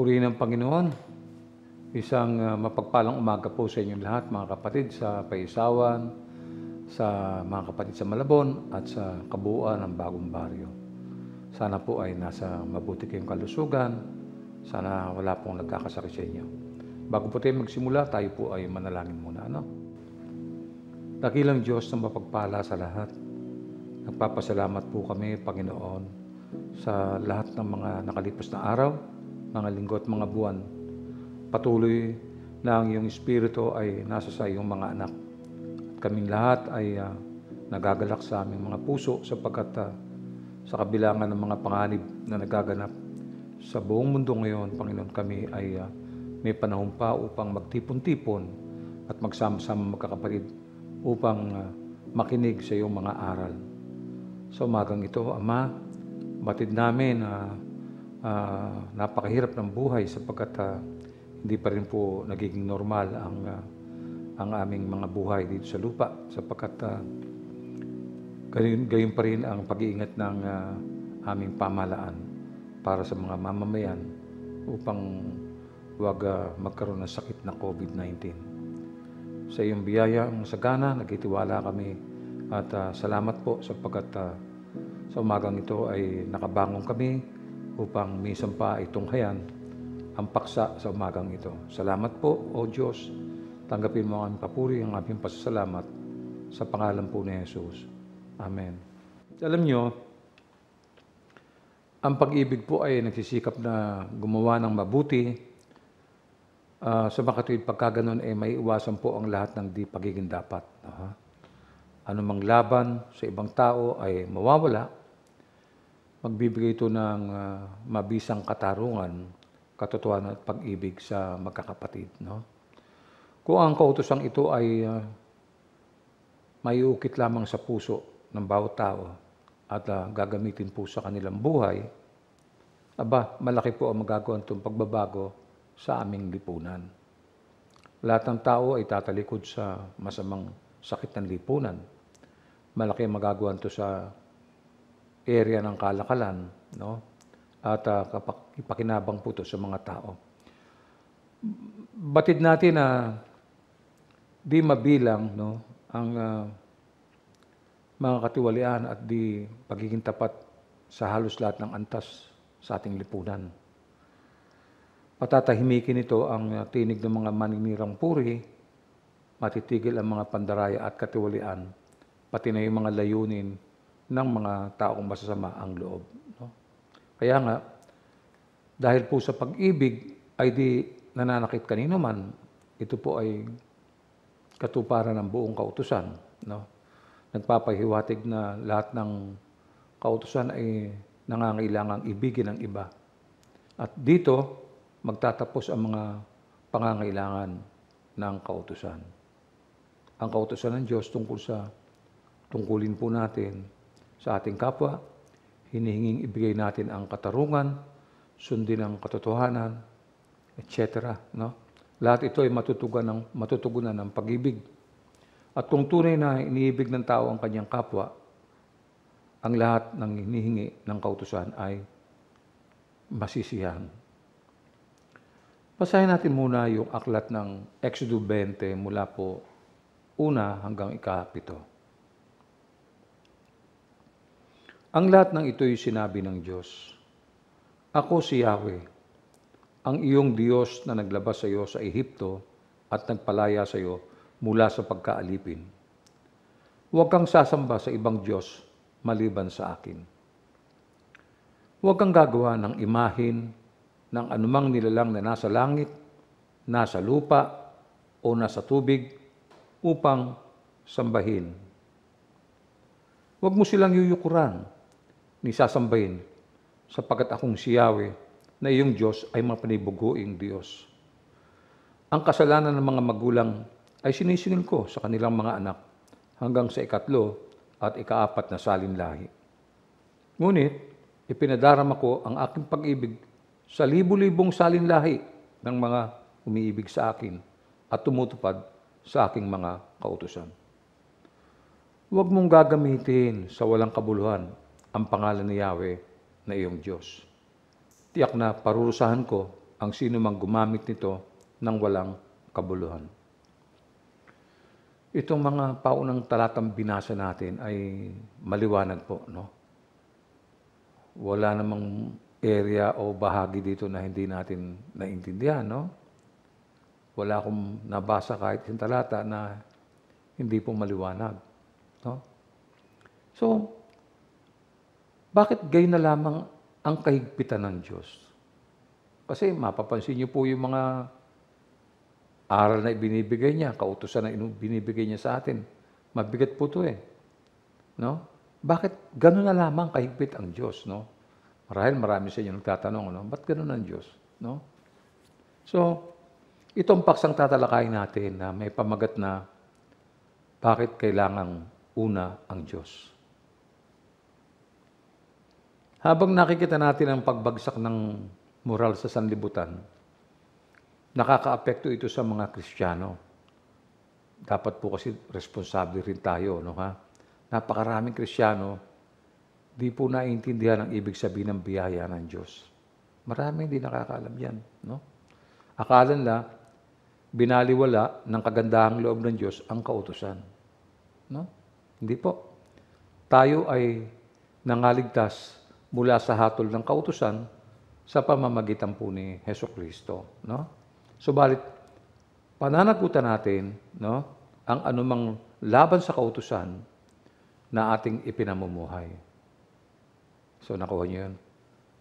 Puri ng Panginoon. Isang uh, mapagpalang umaga po sa inyong lahat, mga kapatid, sa Paisawan, sa mga kapatid sa Malabon, at sa kabuuan ng bagong baryo. Sana po ay nasa mabuti kayong kalusugan. Sana wala pong nagkakasakit sa inyo. Bago po tayo magsimula, tayo po ay manalangin muna. Ano? Dakilang Diyos na mapagpala sa lahat. Nagpapasalamat po kami, Panginoon, sa lahat ng mga nakalipas na araw mga linggo at mga buwan. Patuloy na ang iyong espiritu ay nasa sa iyong mga anak. At kaming lahat ay uh, nagagalak sa aming mga puso sapagkat uh, sa kabilangan ng mga panganib na nagaganap sa buong mundo ngayon, Panginoon, kami ay uh, may panahon pa upang magtipon-tipon at magsama-sama magkakapatid upang uh, makinig sa iyong mga aral. Sa umagang ito, Ama, batid namin na uh, uh, napakahirap ng buhay sapagkat uh, hindi pa rin po nagiging normal ang uh, ang aming mga buhay dito sa lupa sapagkat uh, gayon, gayon pa rin ang pag-iingat ng uh, aming pamalaan para sa mga mamamayan upang huwag uh, magkaroon ng sakit na COVID-19. Sa iyong biyaya ang sagana, nagtitiwala kami at uh, salamat po sapagkat uh, sa umagang ito ay nakabangon kami upang minsan pa hayan ang paksa sa umagang ito. Salamat po, O Diyos. Tanggapin mo ang papuri ang aming pasasalamat sa pangalan po ni Jesus. Amen. Alam nyo, ang pag-ibig po ay nagsisikap na gumawa ng mabuti. Uh, sa makatuwid pagkaganon ay eh, may iwasan po ang lahat ng di pagiging dapat. Uh-huh. Anumang laban sa ibang tao ay mawawala magbibigay ito ng uh, mabisang katarungan, katotohanan at pag-ibig sa magkakapatid. No? Kung ang kautosang ito ay uh, maiukit lamang sa puso ng bawat tao at uh, gagamitin po sa kanilang buhay, aba, malaki po ang magagawa itong pagbabago sa aming lipunan. Lahat ng tao ay tatalikod sa masamang sakit ng lipunan. Malaki ang magagawa ito sa area ng kalakalan, no? At uh, ipakinabang po ito sa mga tao. Batid natin na uh, di mabilang, no? Ang uh, mga katiwalian at di pagiging tapat sa halos lahat ng antas sa ating lipunan. Patatahimikin ito ang ah, tinig ng mga maninirang puri, matitigil ang mga pandaraya at katiwalian, pati na yung mga layunin ng mga taong masasama ang loob. No? Kaya nga, dahil po sa pag-ibig ay di nananakit kanino man, ito po ay katuparan ng buong kautusan. No? Nagpapahiwatig na lahat ng kautusan ay nangangailangang ibigin ng iba. At dito, magtatapos ang mga pangangailangan ng kautusan. Ang kautusan ng Diyos tungkol sa tungkulin po natin sa ating kapwa, hinihinging ibigay natin ang katarungan, sundin ang katotohanan, etc. No? Lahat ito ay matutugunan ng, matutugunan ng pag-ibig. At kung tunay na iniibig ng tao ang kanyang kapwa, ang lahat ng hinihingi ng kautusan ay masisiyahan. Pasahin natin muna yung aklat ng Exodus 20 mula po una hanggang ikapito. Ang lahat ng ito'y sinabi ng Diyos. Ako si Yahweh, ang iyong Diyos na naglabas sa iyo sa Ehipto at nagpalaya sa iyo mula sa pagkaalipin. Huwag kang sasamba sa ibang Diyos maliban sa akin. Huwag kang gagawa ng imahin ng anumang nilalang na nasa langit, nasa lupa, o nasa tubig upang sambahin. Huwag mo silang yuyukuran ni sasambahin sapagkat akong si Yahweh na iyong Diyos ay mapanibuguing Diyos. Ang kasalanan ng mga magulang ay sinisingil ko sa kanilang mga anak hanggang sa ikatlo at ikaapat na salin lahi. Ngunit, ipinadarama ko ang aking pag-ibig sa libu-libong salin lahi ng mga umiibig sa akin at tumutupad sa aking mga kautusan. Huwag mong gagamitin sa walang kabuluhan ang pangalan ni Yahweh na iyong Diyos. Tiyak na parurusahan ko ang sino mang gumamit nito ng walang kabuluhan. Itong mga paunang talatang binasa natin ay maliwanag po, no? Wala namang area o bahagi dito na hindi natin naintindihan, no? Wala akong nabasa kahit isang talata na hindi po maliwanag, no? So, bakit gayon na lamang ang kahigpitan ng Diyos? Kasi mapapansin niyo po yung mga aral na ibinibigay niya, kautosan na binibigay niya sa atin. Mabigat po ito eh. No? Bakit gano'n na lamang kahigpit ang Diyos, no? Marahil marami sa inyo nagtatanong, no? Ba't gano'n ang Diyos, no? So, itong paksang tatalakayin natin na may pamagat na bakit kailangang una ang Diyos. Habang nakikita natin ang pagbagsak ng moral sa sanlibutan, nakakaapekto ito sa mga Kristiyano. Dapat po kasi responsable rin tayo, no ha? Napakaraming Kristiyano, di po naiintindihan ang ibig sabihin ng biyaya ng Diyos. Marami hindi nakakaalam yan, no? Akala nila, binaliwala ng kagandahang loob ng Diyos ang kautosan. No? Hindi po. Tayo ay nangaligtas mula sa hatol ng kautusan sa pamamagitan po ni Heso Kristo. No? Subalit, pananagutan natin no, ang anumang laban sa kautusan na ating ipinamumuhay. So, nakuha niyo yun.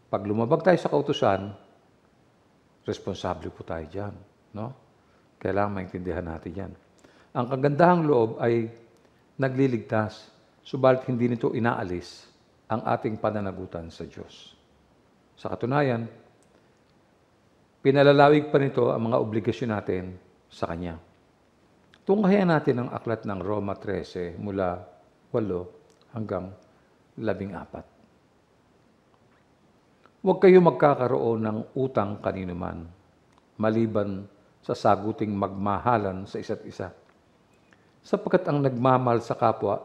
Pag lumabag tayo sa kautusan, responsable po tayo dyan. No? Kailangan maintindihan natin yan. Ang kagandahang loob ay nagliligtas, subalit hindi nito inaalis ang ating pananagutan sa Diyos. Sa katunayan, pinalalawig pa nito ang mga obligasyon natin sa Kanya. Tunghayan natin ang aklat ng Roma 13 mula 8 hanggang 14. Huwag kayo magkakaroon ng utang kanino man, maliban sa saguting magmahalan sa isa't isa. Sapagkat ang nagmamahal sa kapwa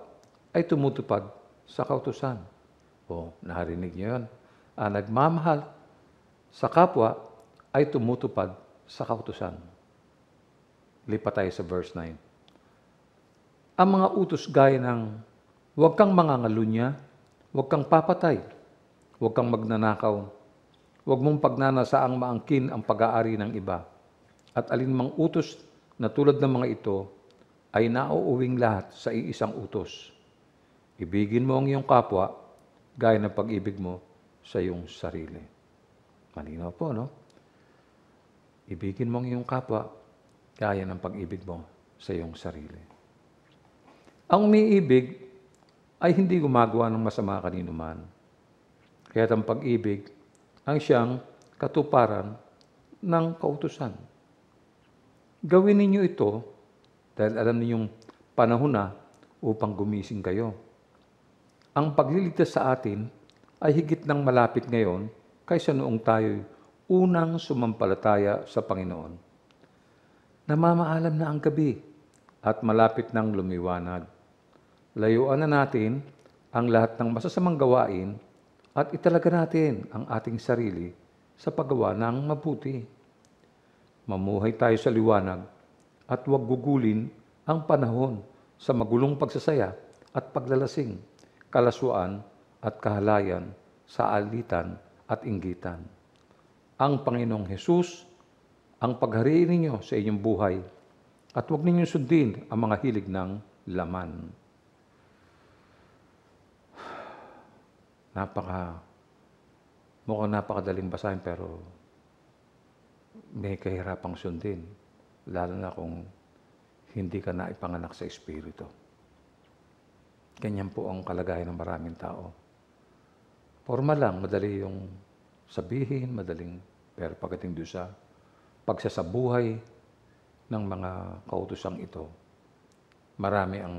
ay tumutupad sa kautusan. O, narinig niyo yun. Ang ah, nagmamahal sa kapwa ay tumutupad sa kautusan. Lipat tayo sa verse 9. Ang mga utos gaya ng huwag kang mangangalunya, huwag kang papatay, huwag kang magnanakaw, huwag mong pagnanasaang maangkin ang pag-aari ng iba. At alinmang utos na tulad ng mga ito ay nauuwing lahat sa iisang utos. Ibigin mo ang iyong kapwa gaya ng pag-ibig mo sa iyong sarili. Malinaw po, no? Ibigin mo ang iyong kapwa gaya ng pag-ibig mo sa iyong sarili. Ang umiibig ay hindi gumagawa ng masama kanino man. Kaya't ang pag-ibig ang siyang katuparan ng kautusan. Gawin ninyo ito dahil alam ninyong panahon na upang gumising kayo ang pagliligtas sa atin ay higit ng malapit ngayon kaysa noong tayo unang sumampalataya sa Panginoon. Namamaalam na ang gabi at malapit ng lumiwanag. Layuan na natin ang lahat ng masasamang gawain at italaga natin ang ating sarili sa paggawa ng mabuti. Mamuhay tayo sa liwanag at huwag gugulin ang panahon sa magulong pagsasaya at paglalasing kalasuan at kahalayan sa alitan at inggitan. Ang Panginoong Hesus ang paghariin ninyo sa inyong buhay at huwag ninyong sundin ang mga hilig ng laman. Napaka, mukhang napakadaling basahin pero may kahirapang sundin, lalo na kung hindi ka na ipanganak sa Espiritu. Ganyan po ang kalagayan ng maraming tao. Forma lang, madali yung sabihin, madaling, pero pagdating doon sa pagsasabuhay ng mga kautosang ito, marami ang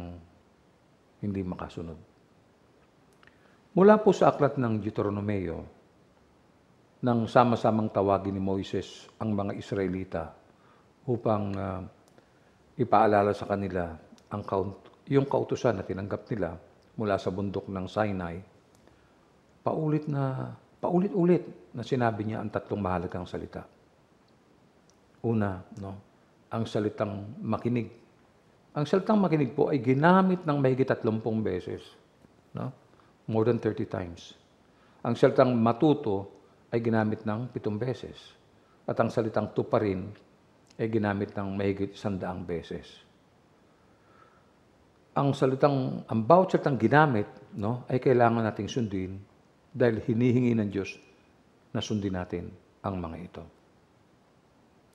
hindi makasunod. Mula po sa aklat ng Deuteronomio, nang sama-samang tawagin ni Moises ang mga Israelita upang uh, ipaalala sa kanila ang yung kautusan na tinanggap nila mula sa bundok ng Sinai, paulit na, paulit-ulit na sinabi niya ang tatlong mahalagang salita. Una, no, ang salitang makinig. Ang salitang makinig po ay ginamit ng mahigit 30 beses. No? More than 30 times. Ang salitang matuto ay ginamit ng 7 beses. At ang salitang tuparin ay ginamit ng mahigit 100 beses ang salitang, ang voucher tang ginamit, no, ay kailangan nating sundin dahil hinihingi ng Diyos na sundin natin ang mga ito.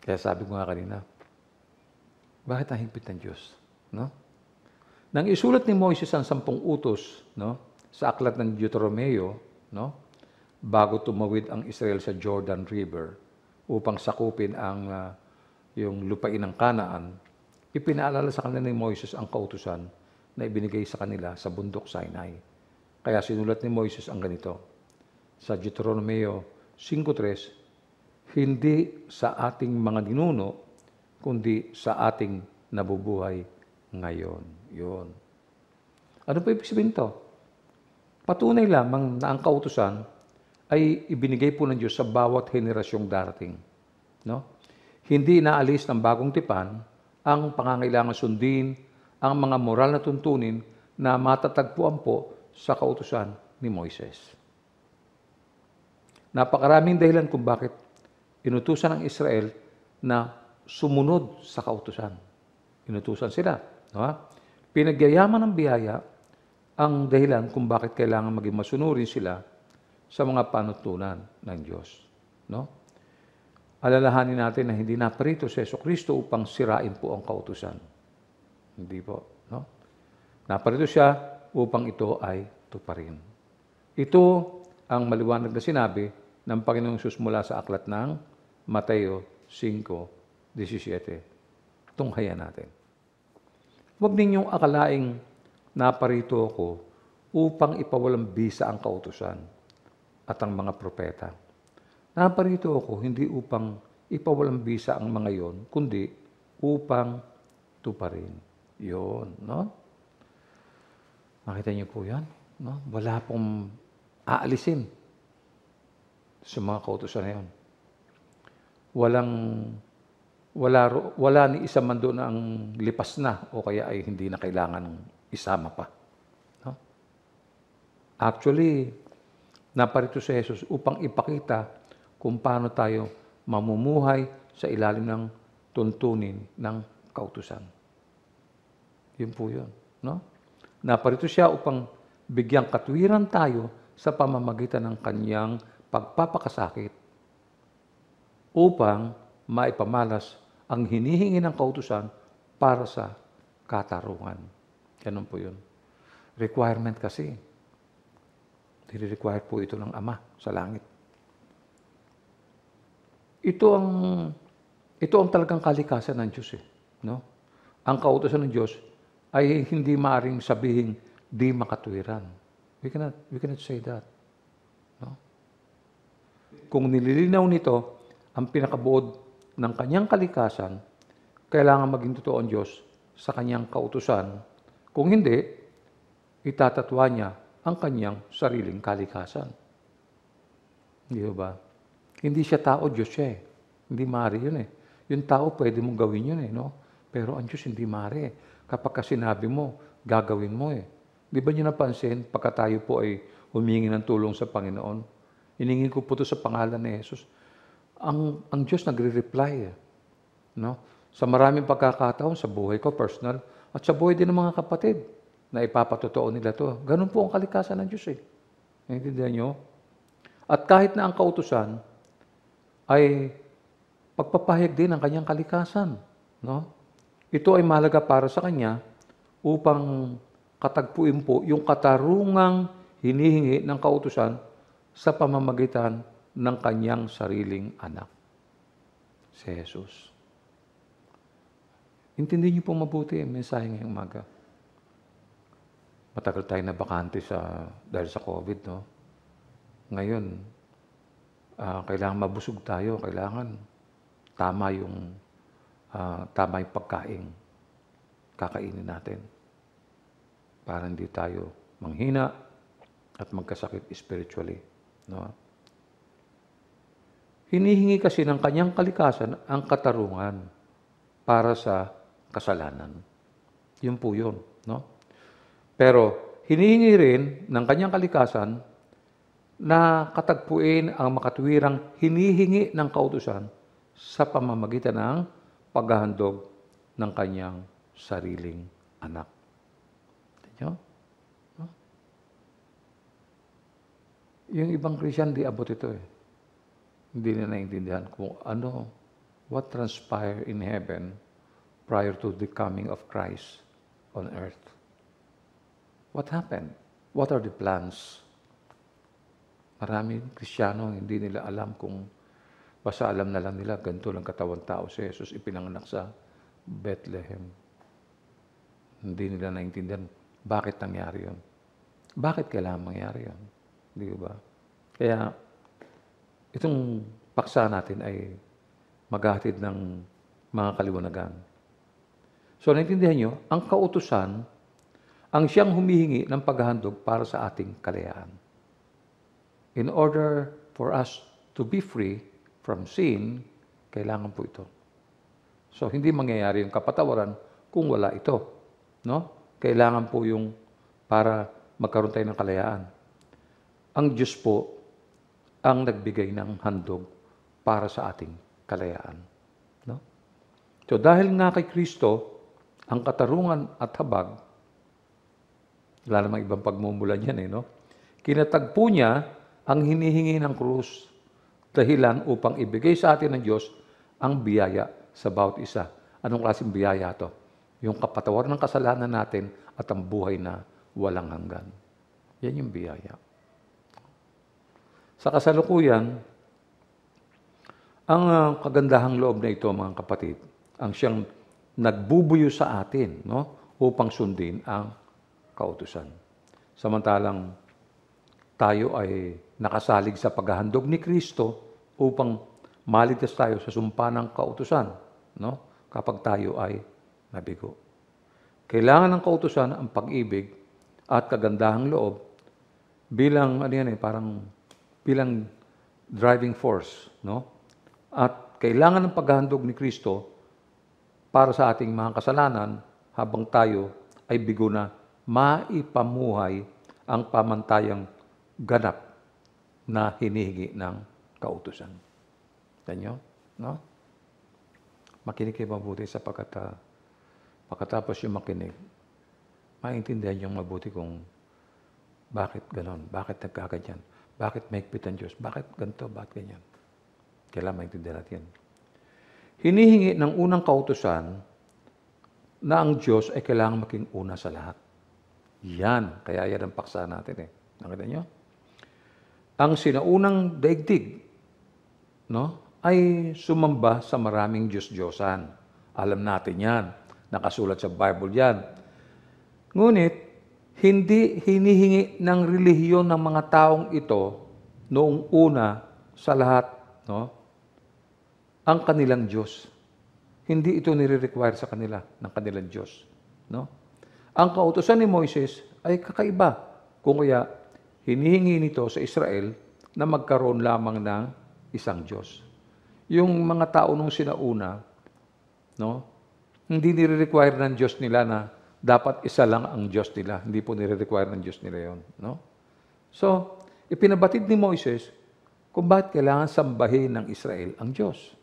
Kaya sabi ko nga kanina, bakit ang higpit ng Diyos? No? Nang isulat ni Moises ang sampung utos no, sa aklat ng Deuteronomio, no, bago tumawid ang Israel sa Jordan River upang sakupin ang uh, yung lupain ng Kanaan, ipinaalala sa kanila ni Moises ang kautusan na ibinigay sa kanila sa bundok Sinai. Kaya sinulat ni Moises ang ganito. Sa Deuteronomio 5.3, Hindi sa ating mga ninuno, kundi sa ating nabubuhay ngayon. Yun. Ano po ibig sabihin to? Patunay lamang na ang kautusan ay ibinigay po ng Diyos sa bawat henerasyong darating. No? Hindi naalis ng bagong tipan ang pangangailangan sundin ang mga moral na tuntunin na matatagpuan po sa kautusan ni Moises. Napakaraming dahilan kung bakit inutusan ng Israel na sumunod sa kautusan. Inutusan sila. No? Pinagyayaman ng biyaya ang dahilan kung bakit kailangan maging masunurin sila sa mga panutunan ng Diyos. No? Alalahanin natin na hindi naparito si Yeso Kristo upang sirain po ang kautusan. Hindi po. No? Naparito siya upang ito ay tuparin. Ito ang maliwanag na sinabi ng Panginoong Sus mula sa aklat ng Mateo 5.17. Tunghaya natin. Huwag ninyong akalaing naparito ako upang ipawalang bisa ang kautusan at ang mga propeta. Naparito ako hindi upang ipawalang bisa ang mga yon, kundi upang tuparin. Yun, no? Makita niyo po yan? No? Wala pong aalisin sa mga kautosan na yun. Walang, wala, wala ni isa man doon ang lipas na o kaya ay hindi na kailangan isama pa. No? Actually, naparito si Jesus upang ipakita kung paano tayo mamumuhay sa ilalim ng tuntunin ng kautusan. Yun po yun. No? Naparito siya upang bigyang katwiran tayo sa pamamagitan ng kanyang pagpapakasakit upang maipamalas ang hinihingi ng kautusan para sa katarungan. Ganun po yun. Requirement kasi. Dire-require po ito ng Ama sa langit. Ito ang ito ang talagang kalikasan ng Diyos eh, no? Ang kautusan ng Diyos ay hindi maring sabihin di makatuwiran. We cannot, we cannot say that. No? Kung nililinaw nito ang pinakabuod ng kanyang kalikasan, kailangan maging totoo ang Diyos sa kanyang kautusan. Kung hindi, itatatwa niya ang kanyang sariling kalikasan. Hindi ba? Hindi siya tao, Diyos siya eh. Hindi mari yun eh. Yung tao, pwede mong gawin yun eh, no? Pero ang Diyos hindi mari eh kapag sinabi mo, gagawin mo eh. Di ba niyo napansin, pagka tayo po ay humingi ng tulong sa Panginoon, iningi ko po ito sa pangalan ni Jesus, ang, ang Diyos nagre-reply eh. No? Sa maraming pagkakataon, sa buhay ko, personal, at sa buhay din ng mga kapatid, na ipapatotoo nila to. Ganun po ang kalikasan ng Diyos eh. Naintindihan nyo? At kahit na ang kautusan ay pagpapahayag din ng kanyang kalikasan. No? Ito ay malaga para sa kanya upang katagpuin po yung katarungang hinihingi ng kautusan sa pamamagitan ng kanyang sariling anak, si Jesus. Intindi niyo po mabuti ang mensahe ngayong umaga. Matagal tayo na bakante sa, dahil sa COVID, no? Ngayon, uh, kailangan mabusog tayo, kailangan tama yung uh, tama yung pagkain kakainin natin para hindi tayo manghina at magkasakit spiritually. No? Hinihingi kasi ng kanyang kalikasan ang katarungan para sa kasalanan. Yun po yun. No? Pero hinihingi rin ng kanyang kalikasan na katagpuin ang makatuwirang hinihingi ng kautusan sa pamamagitan ng paghahandog ng kanyang sariling anak. Tinyo? no? Yung ibang Christian, di abot ito eh. Hindi na naintindihan kung ano, what transpired in heaven prior to the coming of Christ on earth. What happened? What are the plans? Maraming Kristiyano hindi nila alam kung Basta alam na lang nila, ganito lang katawang tao si Jesus ipinanganak sa Bethlehem. Hindi nila naintindihan bakit nangyari yun. Bakit kailangan mangyari yun? Di ba? Kaya, itong paksa natin ay maghahatid ng mga kaliwanagan. So, naintindihan nyo, ang kautusan, ang siyang humihingi ng paghahandog para sa ating kalayaan. In order for us to be free, from sin, kailangan po ito. So, hindi mangyayari yung kapatawaran kung wala ito. No? Kailangan po yung para magkaroon tayo ng kalayaan. Ang Diyos po ang nagbigay ng handog para sa ating kalayaan. No? So, dahil nga kay Kristo, ang katarungan at habag, wala namang ibang pagmumulan yan eh, no? Kinatagpo niya ang hinihingi ng krus dahilan upang ibigay sa atin ng Diyos ang biyaya sa bawat isa. Anong klaseng biyaya to? Yung kapatawaran ng kasalanan natin at ang buhay na walang hanggan. Yan yung biyaya. Sa kasalukuyan, ang ah, kagandahang loob na ito, mga kapatid, ang siyang nagbubuyo sa atin no? upang sundin ang kautusan. Samantalang tayo ay nakasalig sa paghahandog ni Kristo upang maligtas tayo sa sumpa ng kautusan, no? Kapag tayo ay nabigo. Kailangan ng kautusan ang pag-ibig at kagandahang loob bilang ano yan eh, parang bilang driving force, no? At kailangan ng paghahandog ni Kristo para sa ating mga kasalanan habang tayo ay bigo na maipamuhay ang pamantayang ganap na hinihingi ng kautusan. Tanyo, no? Makinig kayo mabuti sapagkat uh, pagkatapos yung makinig, maintindihan yung mabuti kung bakit ganon, bakit nagkakaganyan, bakit may ang Diyos, bakit ganito, bakit ganyan. Kailangan maintindihan natin yan. Hinihingi ng unang kautusan na ang Diyos ay kailangan maging una sa lahat. Yan. Kaya yan ang paksa natin eh. Nakita niyo? ang sinaunang daigdig no, ay sumamba sa maraming Diyos-Diyosan. Alam natin yan. Nakasulat sa Bible yan. Ngunit, hindi hinihingi ng relihiyon ng mga taong ito noong una sa lahat no, ang kanilang Diyos. Hindi ito nire-require sa kanila ng kanilang Diyos. No? Ang kautosan ni Moises ay kakaiba. Kung kaya hinihingi nito sa Israel na magkaroon lamang ng isang Diyos. Yung mga tao nung sinauna, no, hindi nire-require ng Diyos nila na dapat isa lang ang Diyos nila. Hindi po nire-require ng Diyos nila yon, no? So, ipinabatid ni Moises kung bakit kailangan sambahin ng Israel ang Diyos.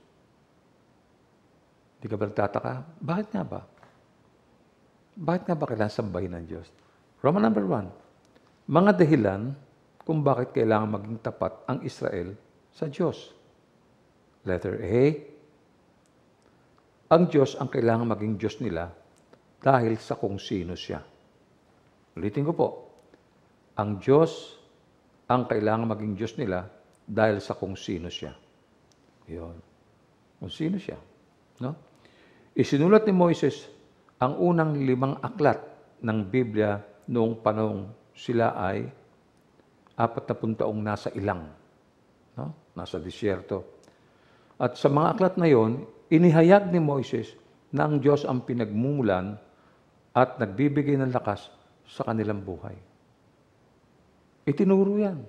Hindi ka ba nagtataka? Bakit nga ba? Bakit nga ba kailangan sambahin ng Diyos? Roman number one, mga dahilan kung bakit kailangan maging tapat ang Israel sa Diyos. Letter A, ang Diyos ang kailangan maging Diyos nila dahil sa kung sino siya. Ulitin ko po, ang Diyos ang kailangan maging Diyos nila dahil sa kung sino siya. Yun. Kung sino siya. No? Isinulat ni Moises ang unang limang aklat ng Biblia noong panahong sila ay apat na puntaong nasa ilang, no? nasa disyerto. At sa mga aklat na yon, inihayag ni Moises na ang Diyos ang pinagmumulan at nagbibigay ng lakas sa kanilang buhay. Itinuro yan.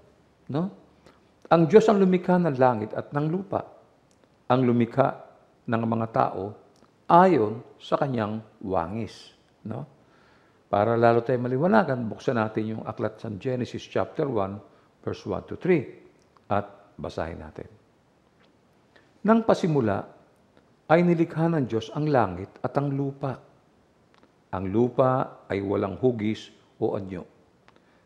No? Ang Diyos ang lumikha ng langit at ng lupa. Ang lumikha ng mga tao ayon sa kanyang wangis. No? Para lalo tayong maliwanagan, buksan natin yung aklat sa Genesis chapter 1, verse 1 to 3 at basahin natin. Nang pasimula, ay nilikha ng Diyos ang langit at ang lupa. Ang lupa ay walang hugis o anyo.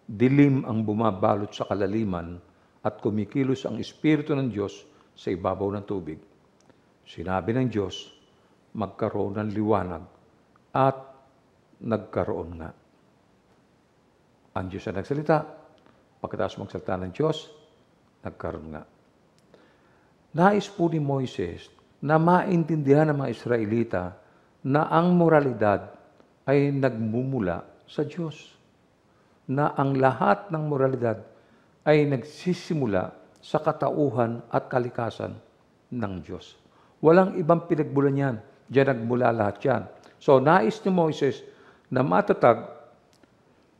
Dilim ang bumabalot sa kalaliman at kumikilos ang Espiritu ng Diyos sa ibabaw ng tubig. Sinabi ng Diyos, magkaroon ng liwanag at nagkaroon nga. Ang Diyos ang nagsalita, pagkatapos magsalita ng Diyos, nagkaroon nga. Nais po ni Moises na maintindihan ng mga Israelita na ang moralidad ay nagmumula sa Diyos. Na ang lahat ng moralidad ay nagsisimula sa katauhan at kalikasan ng Diyos. Walang ibang pinagbulan yan. Diyan nagmula lahat yan. So, nais ni Moises na matatag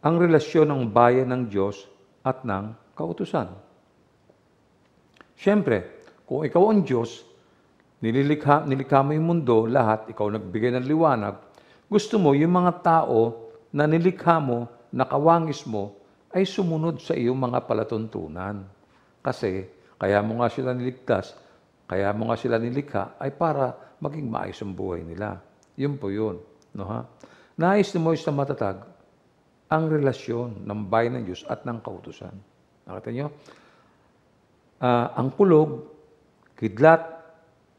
ang relasyon ng bayan ng Diyos at ng kautusan. Siyempre, kung ikaw ang Diyos, nilikha, nilikha mo yung mundo, lahat, ikaw nagbigay ng liwanag, gusto mo yung mga tao na nilikha mo, nakawangis mo, ay sumunod sa iyong mga palatuntunan. Kasi, kaya mo nga sila niligtas, kaya mo nga sila nilikha, ay para maging maayos ang buhay nila. Yun po yun. No, ha? Nais ni Moises na matatag ang relasyon ng bayan ng Diyos at ng kautusan. Nakita niyo? Uh, ang pulog, kidlat,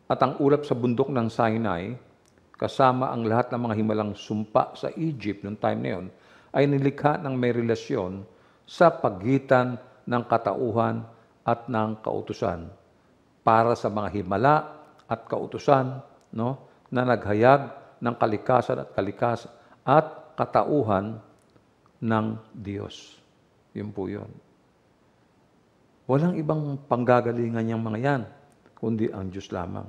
at ang ulap sa bundok ng Sinai, kasama ang lahat ng mga himalang sumpa sa Egypt noong time na yon, ay nilikha ng may relasyon sa pagitan ng katauhan at ng kautusan para sa mga himala at kautusan no, na naghayag ng kalikasan at kalikasan at katauhan ng Diyos. Yun po yun. Walang ibang panggagalingan yung mga yan, kundi ang Diyos lamang.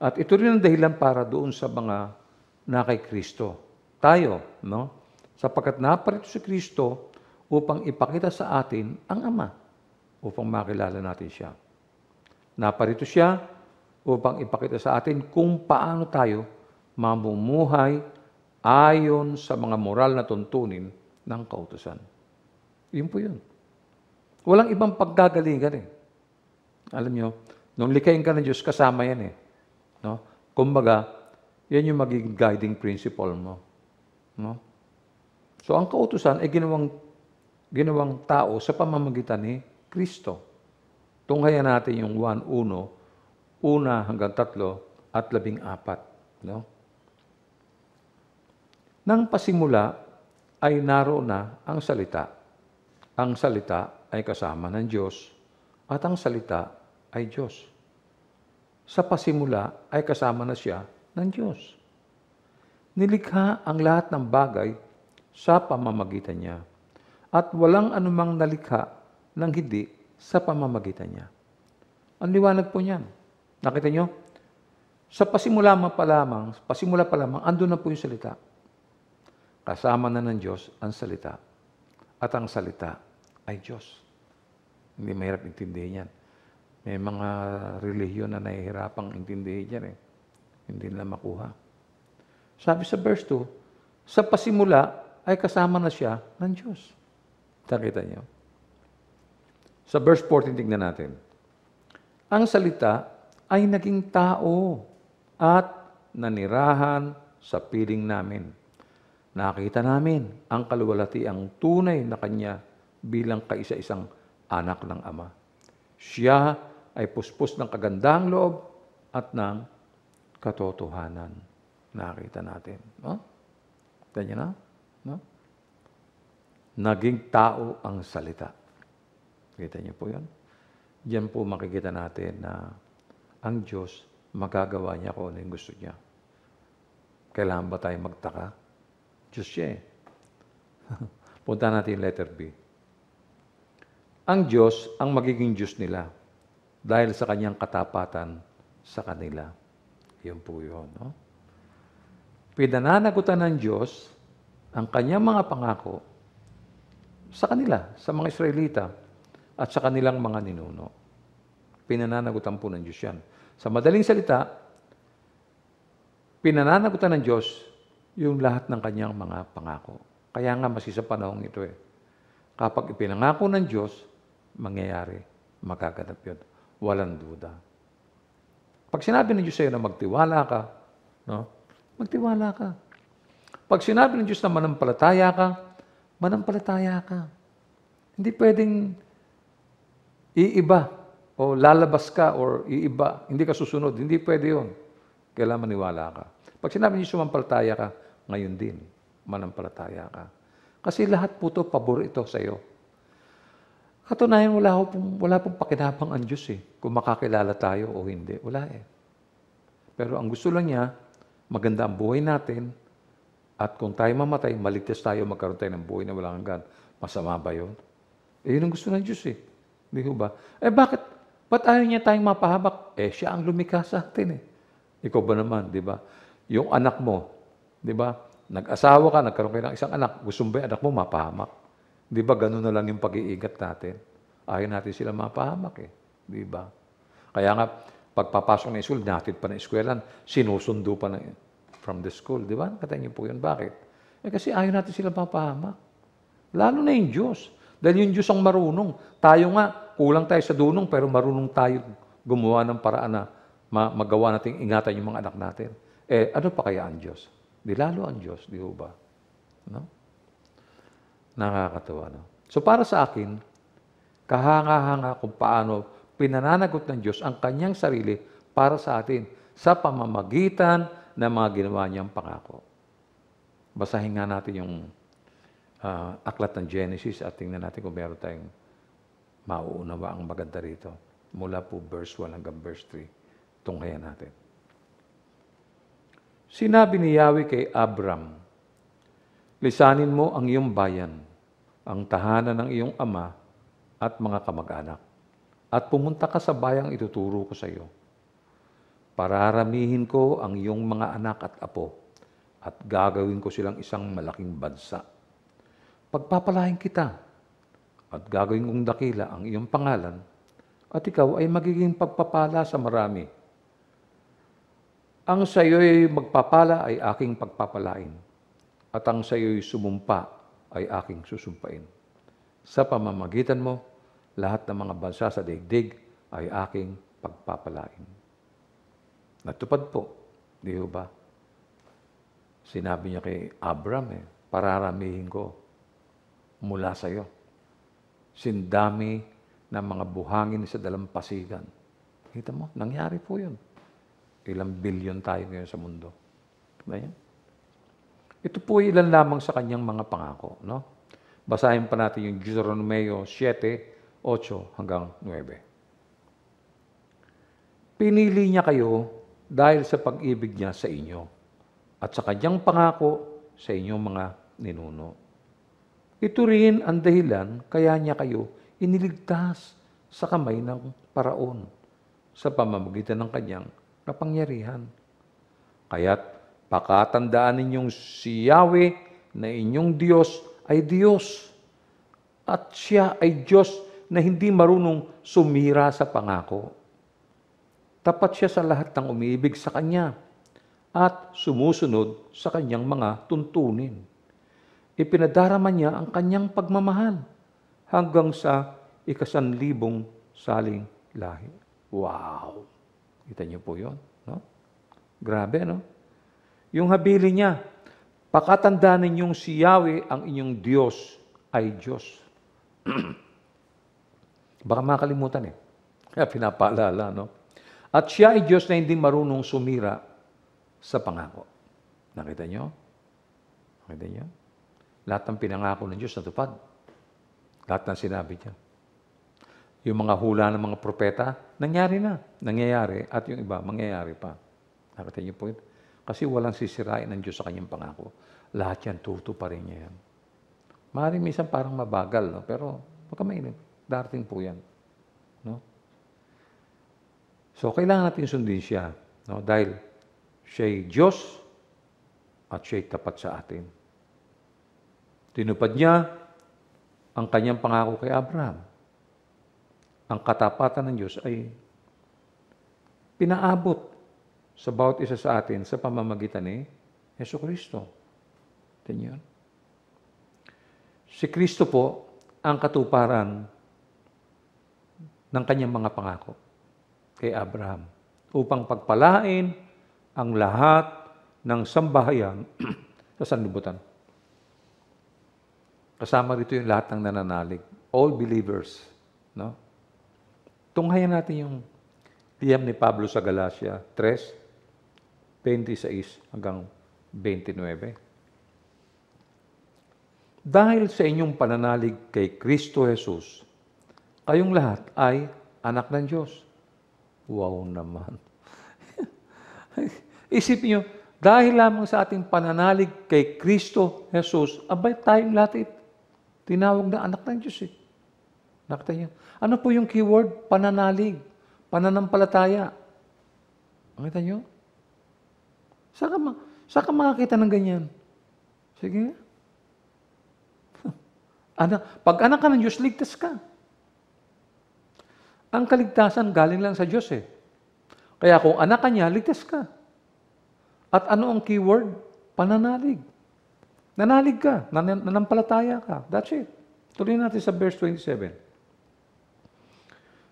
At ito rin ang dahilan para doon sa mga na kay Kristo. Tayo, no? Sapagkat naparito si Kristo upang ipakita sa atin ang Ama, upang makilala natin siya. Naparito siya upang ipakita sa atin kung paano tayo mamumuhay ayon sa mga moral na tuntunin ng kautusan. Yun po yun. Walang ibang paggagalingan eh. Alam nyo, nung likayin ka ng Diyos, kasama yan eh. No? Kumbaga, yan yung magiging guiding principle mo. No? So ang kautusan ay ginawang ginawang tao sa pamamagitan ni Kristo. Tunghayan natin yung 1, 1, una hanggang 3 at 14, no? Nang pasimula ay naroon na ang salita. Ang salita ay kasama ng Diyos at ang salita ay Diyos. Sa pasimula ay kasama na siya ng Diyos. Nilikha ang lahat ng bagay sa pamamagitan niya at walang anumang nalikha ng hindi sa pamamagitan niya. Ang liwanag po niyan. Nakita niyo? Sa pasimula pa lamang, pasimula pa lamang, andun na po yung salita. Kasama na ng Diyos ang salita. At ang salita ay Diyos. Hindi mahirap intindihin yan. May mga relihiyon na nahihirapang intindihin yan eh. Hindi nila makuha. Sabi sa verse 2, sa pasimula ay kasama na siya ng Diyos. Nakita niyo? Sa verse 14, tingnan natin. Ang salita ay naging tao at nanirahan sa piling namin nakita namin ang kaluwalati ang tunay na kanya bilang kaisa-isang anak ng Ama. Siya ay puspos ng kagandang loob at ng katotohanan. Nakita natin. No? Tanya na? No? Naging tao ang salita. Kita niyo po yan? Diyan po makikita natin na ang Diyos magagawa niya kung ano yung gusto niya. Kailangan ba tayo magtaka? Diyos siya eh. Punta natin letter B. Ang Diyos ang magiging Diyos nila dahil sa kanyang katapatan sa kanila. Yun po yun. No? Pinananagutan ng Diyos ang kanyang mga pangako sa kanila, sa mga Israelita at sa kanilang mga ninuno. Pinananagutan po ng Diyos yan. Sa madaling salita, pinananagutan ng Diyos yung lahat ng kanyang mga pangako. Kaya nga masisa panahong ito eh. Kapag ipinangako ng Diyos, mangyayari, makaganap yun. Walang duda. Pag sinabi ng Diyos sa'yo na magtiwala ka, no? magtiwala ka. Pag sinabi ng Diyos na manampalataya ka, manampalataya ka. Hindi pwedeng iiba o lalabas ka or iiba. Hindi ka susunod. Hindi pwede yun. Kailangan maniwala ka. Pag sinabi ng Diyos, manampalataya ka, ngayon din, manampalataya ka. Kasi lahat po ito, pabor ito sa iyo. Katunayan, wala, ho pong, wala pong pakinabang ang Diyos eh, kung makakilala tayo o hindi. Wala eh. Pero ang gusto lang niya, maganda ang buhay natin, at kung tayo mamatay, maligtas tayo, magkaroon tayo ng buhay na walang hanggan. Masama ba yun? Eh, yun ang gusto ng Diyos eh. Hindi ho ba? Eh, bakit? Ba't ayaw niya tayong mapahamak? Eh, siya ang lumikha sa atin eh. Ikaw ba naman, di ba? Yung anak mo, Di ba? Nag-asawa ka, nagkaroon kayo ng isang anak, gusto mo ba yung anak mo mapahamak? Di ba ganun na lang yung pag-iingat natin? Ayaw natin sila mapahamak eh. Di ba? Kaya nga, pagpapasok ng school, natin pa ng eskwelan, sinusundo pa ng, from the school. Di ba? Nakatayin niyo po yun. Bakit? Eh kasi ayaw natin sila mapahamak. Lalo na yung Diyos. Dahil yung Diyos ang marunong. Tayo nga, kulang tayo sa dunong, pero marunong tayo gumawa ng paraan na magawa nating ingatan yung mga anak natin. Eh, ano pa kaya ang Diyos? Di lalo ang Diyos, di ho ba? No? Nakakatawa, no? So para sa akin, kahanga-hanga kung paano pinananagot ng Diyos ang kanyang sarili para sa atin sa pamamagitan ng mga ginawa niyang pangako. Basahin nga natin yung uh, aklat ng Genesis at tingnan natin kung meron tayong mauunawa ang maganda rito. Mula po verse 1 hanggang verse 3. Tunghayan natin. Sinabi ni Yahweh kay Abram, Lisanin mo ang iyong bayan, ang tahanan ng iyong ama at mga kamag-anak, at pumunta ka sa bayang ituturo ko sa iyo. Pararamihin ko ang iyong mga anak at apo, at gagawin ko silang isang malaking bansa. Pagpapalain kita, at gagawin kong dakila ang iyong pangalan, at ikaw ay magiging pagpapala sa marami ang sayo'y magpapala ay aking pagpapalain, at ang sayo'y sumumpa ay aking susumpain. Sa pamamagitan mo, lahat ng mga bansa sa daigdig ay aking pagpapalain. Natupad po, di ba? Sinabi niya kay Abram, eh, pararamihin ko mula sa iyo. Sindami ng mga buhangin sa dalampasigan. Kita mo, nangyari po yun. Ilang bilyon tayo ngayon sa mundo. Diba yan? Ito po ay ilan lamang sa kanyang mga pangako. No? Basahin pa natin yung Deuteronomio 7, 8 hanggang 9. Pinili niya kayo dahil sa pag-ibig niya sa inyo at sa kanyang pangako sa inyong mga ninuno. Ito rin ang dahilan kaya niya kayo iniligtas sa kamay ng paraon sa pamamagitan ng kanyang na kapangyarihan. Kaya't pakatandaan ninyong si Yahweh na inyong Diyos ay Diyos at siya ay Diyos na hindi marunong sumira sa pangako. Tapat siya sa lahat ng umiibig sa Kanya at sumusunod sa Kanyang mga tuntunin. Ipinadarama niya ang Kanyang pagmamahal hanggang sa ikasanlibong saling lahi. Wow! Kita niyo po yun. No? Grabe, no? Yung habili niya, pakatanda ninyong si Yahweh ang inyong Diyos ay Diyos. Baka makalimutan eh. Kaya pinapaalala, no? At siya ay Diyos na hindi marunong sumira sa pangako. Nakita niyo? Nakita nyo? Lahat ng pinangako ng Diyos natupad. Lahat ng sinabi niya. Yung mga hula ng mga propeta, nangyari na, nangyayari, at yung iba, mangyayari pa. Nakita niyo po ito? Kasi walang sisirain ng Diyos sa kanyang pangako. Lahat yan, tuto pa rin niya yan. Maaaring minsan parang mabagal, no? pero huwag ka Darating po yan. No? So, kailangan natin sundin siya. No? Dahil siya'y Diyos at siya'y tapat sa atin. Tinupad niya ang kanyang pangako kay Abraham ang katapatan ng Diyos ay pinaabot sa bawat isa sa atin sa pamamagitan ni Yesu Kristo. Tingnan. Si Kristo po ang katuparan ng kanyang mga pangako kay Abraham upang pagpalain ang lahat ng sambahayan sa sanlibutan. Kasama dito yung lahat ng nananalig, all believers, no? Tunghayan natin yung liyam ni Pablo sa Galacia 3, 26 hanggang 29. Dahil sa inyong pananalig kay Kristo Jesus, kayong lahat ay anak ng Diyos. Wow naman. Isipin nyo, dahil lamang sa ating pananalig kay Kristo Jesus, abay tayong lahat ay tinawag na anak ng Diyos eh. Nakita niyo? Ano po yung keyword? Pananalig. Pananampalataya. Nakita niyo? Saan ka, ma- saan ka makakita ng ganyan? Sige nga. Anak, pag anak ka ng Diyos, ligtas ka. Ang kaligtasan galing lang sa Diyos eh. Kaya kung anak ka niya, ligtas ka. At ano ang keyword? Pananalig. Nanalig ka, nan- nanampalataya ka. That's it. Tuloy natin sa verse 27.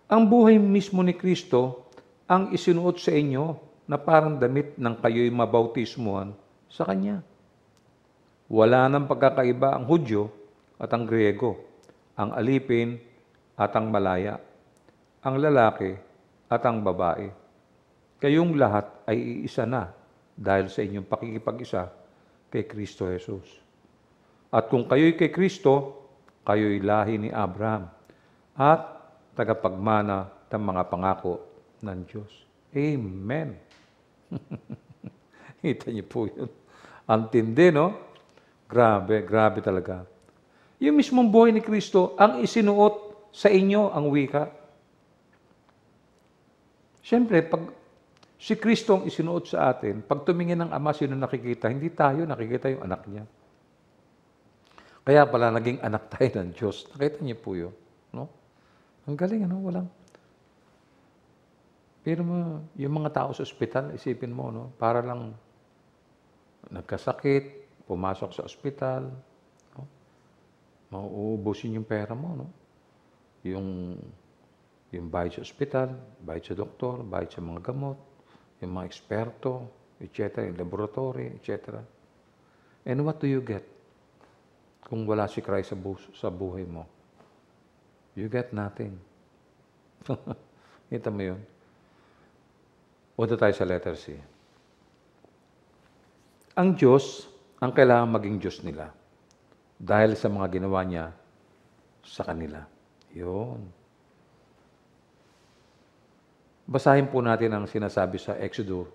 Ang buhay mismo ni Kristo ang isinuot sa inyo na parang damit ng kayo'y mabautismuhan sa Kanya. Wala nang pagkakaiba ang Hudyo at ang Griego, ang alipin at ang malaya, ang lalaki at ang babae. Kayong lahat ay iisa na dahil sa inyong pakikipag-isa kay Kristo Jesus. At kung kayo'y kay Kristo, kayo'y lahi ni Abraham at tagapagmana ng mga pangako ng Diyos. Amen. Kita niyo po yun. Ang tindi, no? Grabe, grabe talaga. Yung mismong buhay ni Kristo ang isinuot sa inyo ang wika. Siyempre, pag si Kristo ang isinuot sa atin, pag tumingin ng Ama, sino nakikita? Hindi tayo, nakikita yung anak niya. Kaya pala naging anak tayo ng Diyos. Nakita niyo po yun. Ang galing, ano? Walang... Pero mo, yung mga tao sa ospital, isipin mo, no? Para lang nagkasakit, pumasok sa ospital, no? mauubusin yung pera mo, no? Yung, yung bayad sa ospital, bayad sa doktor, bayad sa mga gamot, yung mga eksperto, etc., yung laboratory, etc. And what do you get kung wala si Christ sa, bu- sa buhay mo? you get nothing. Kita mo yun? Punta tayo sa letter C. Ang Diyos, ang kailangan maging Diyos nila dahil sa mga ginawa niya sa kanila. Yun. Basahin po natin ang sinasabi sa Exodo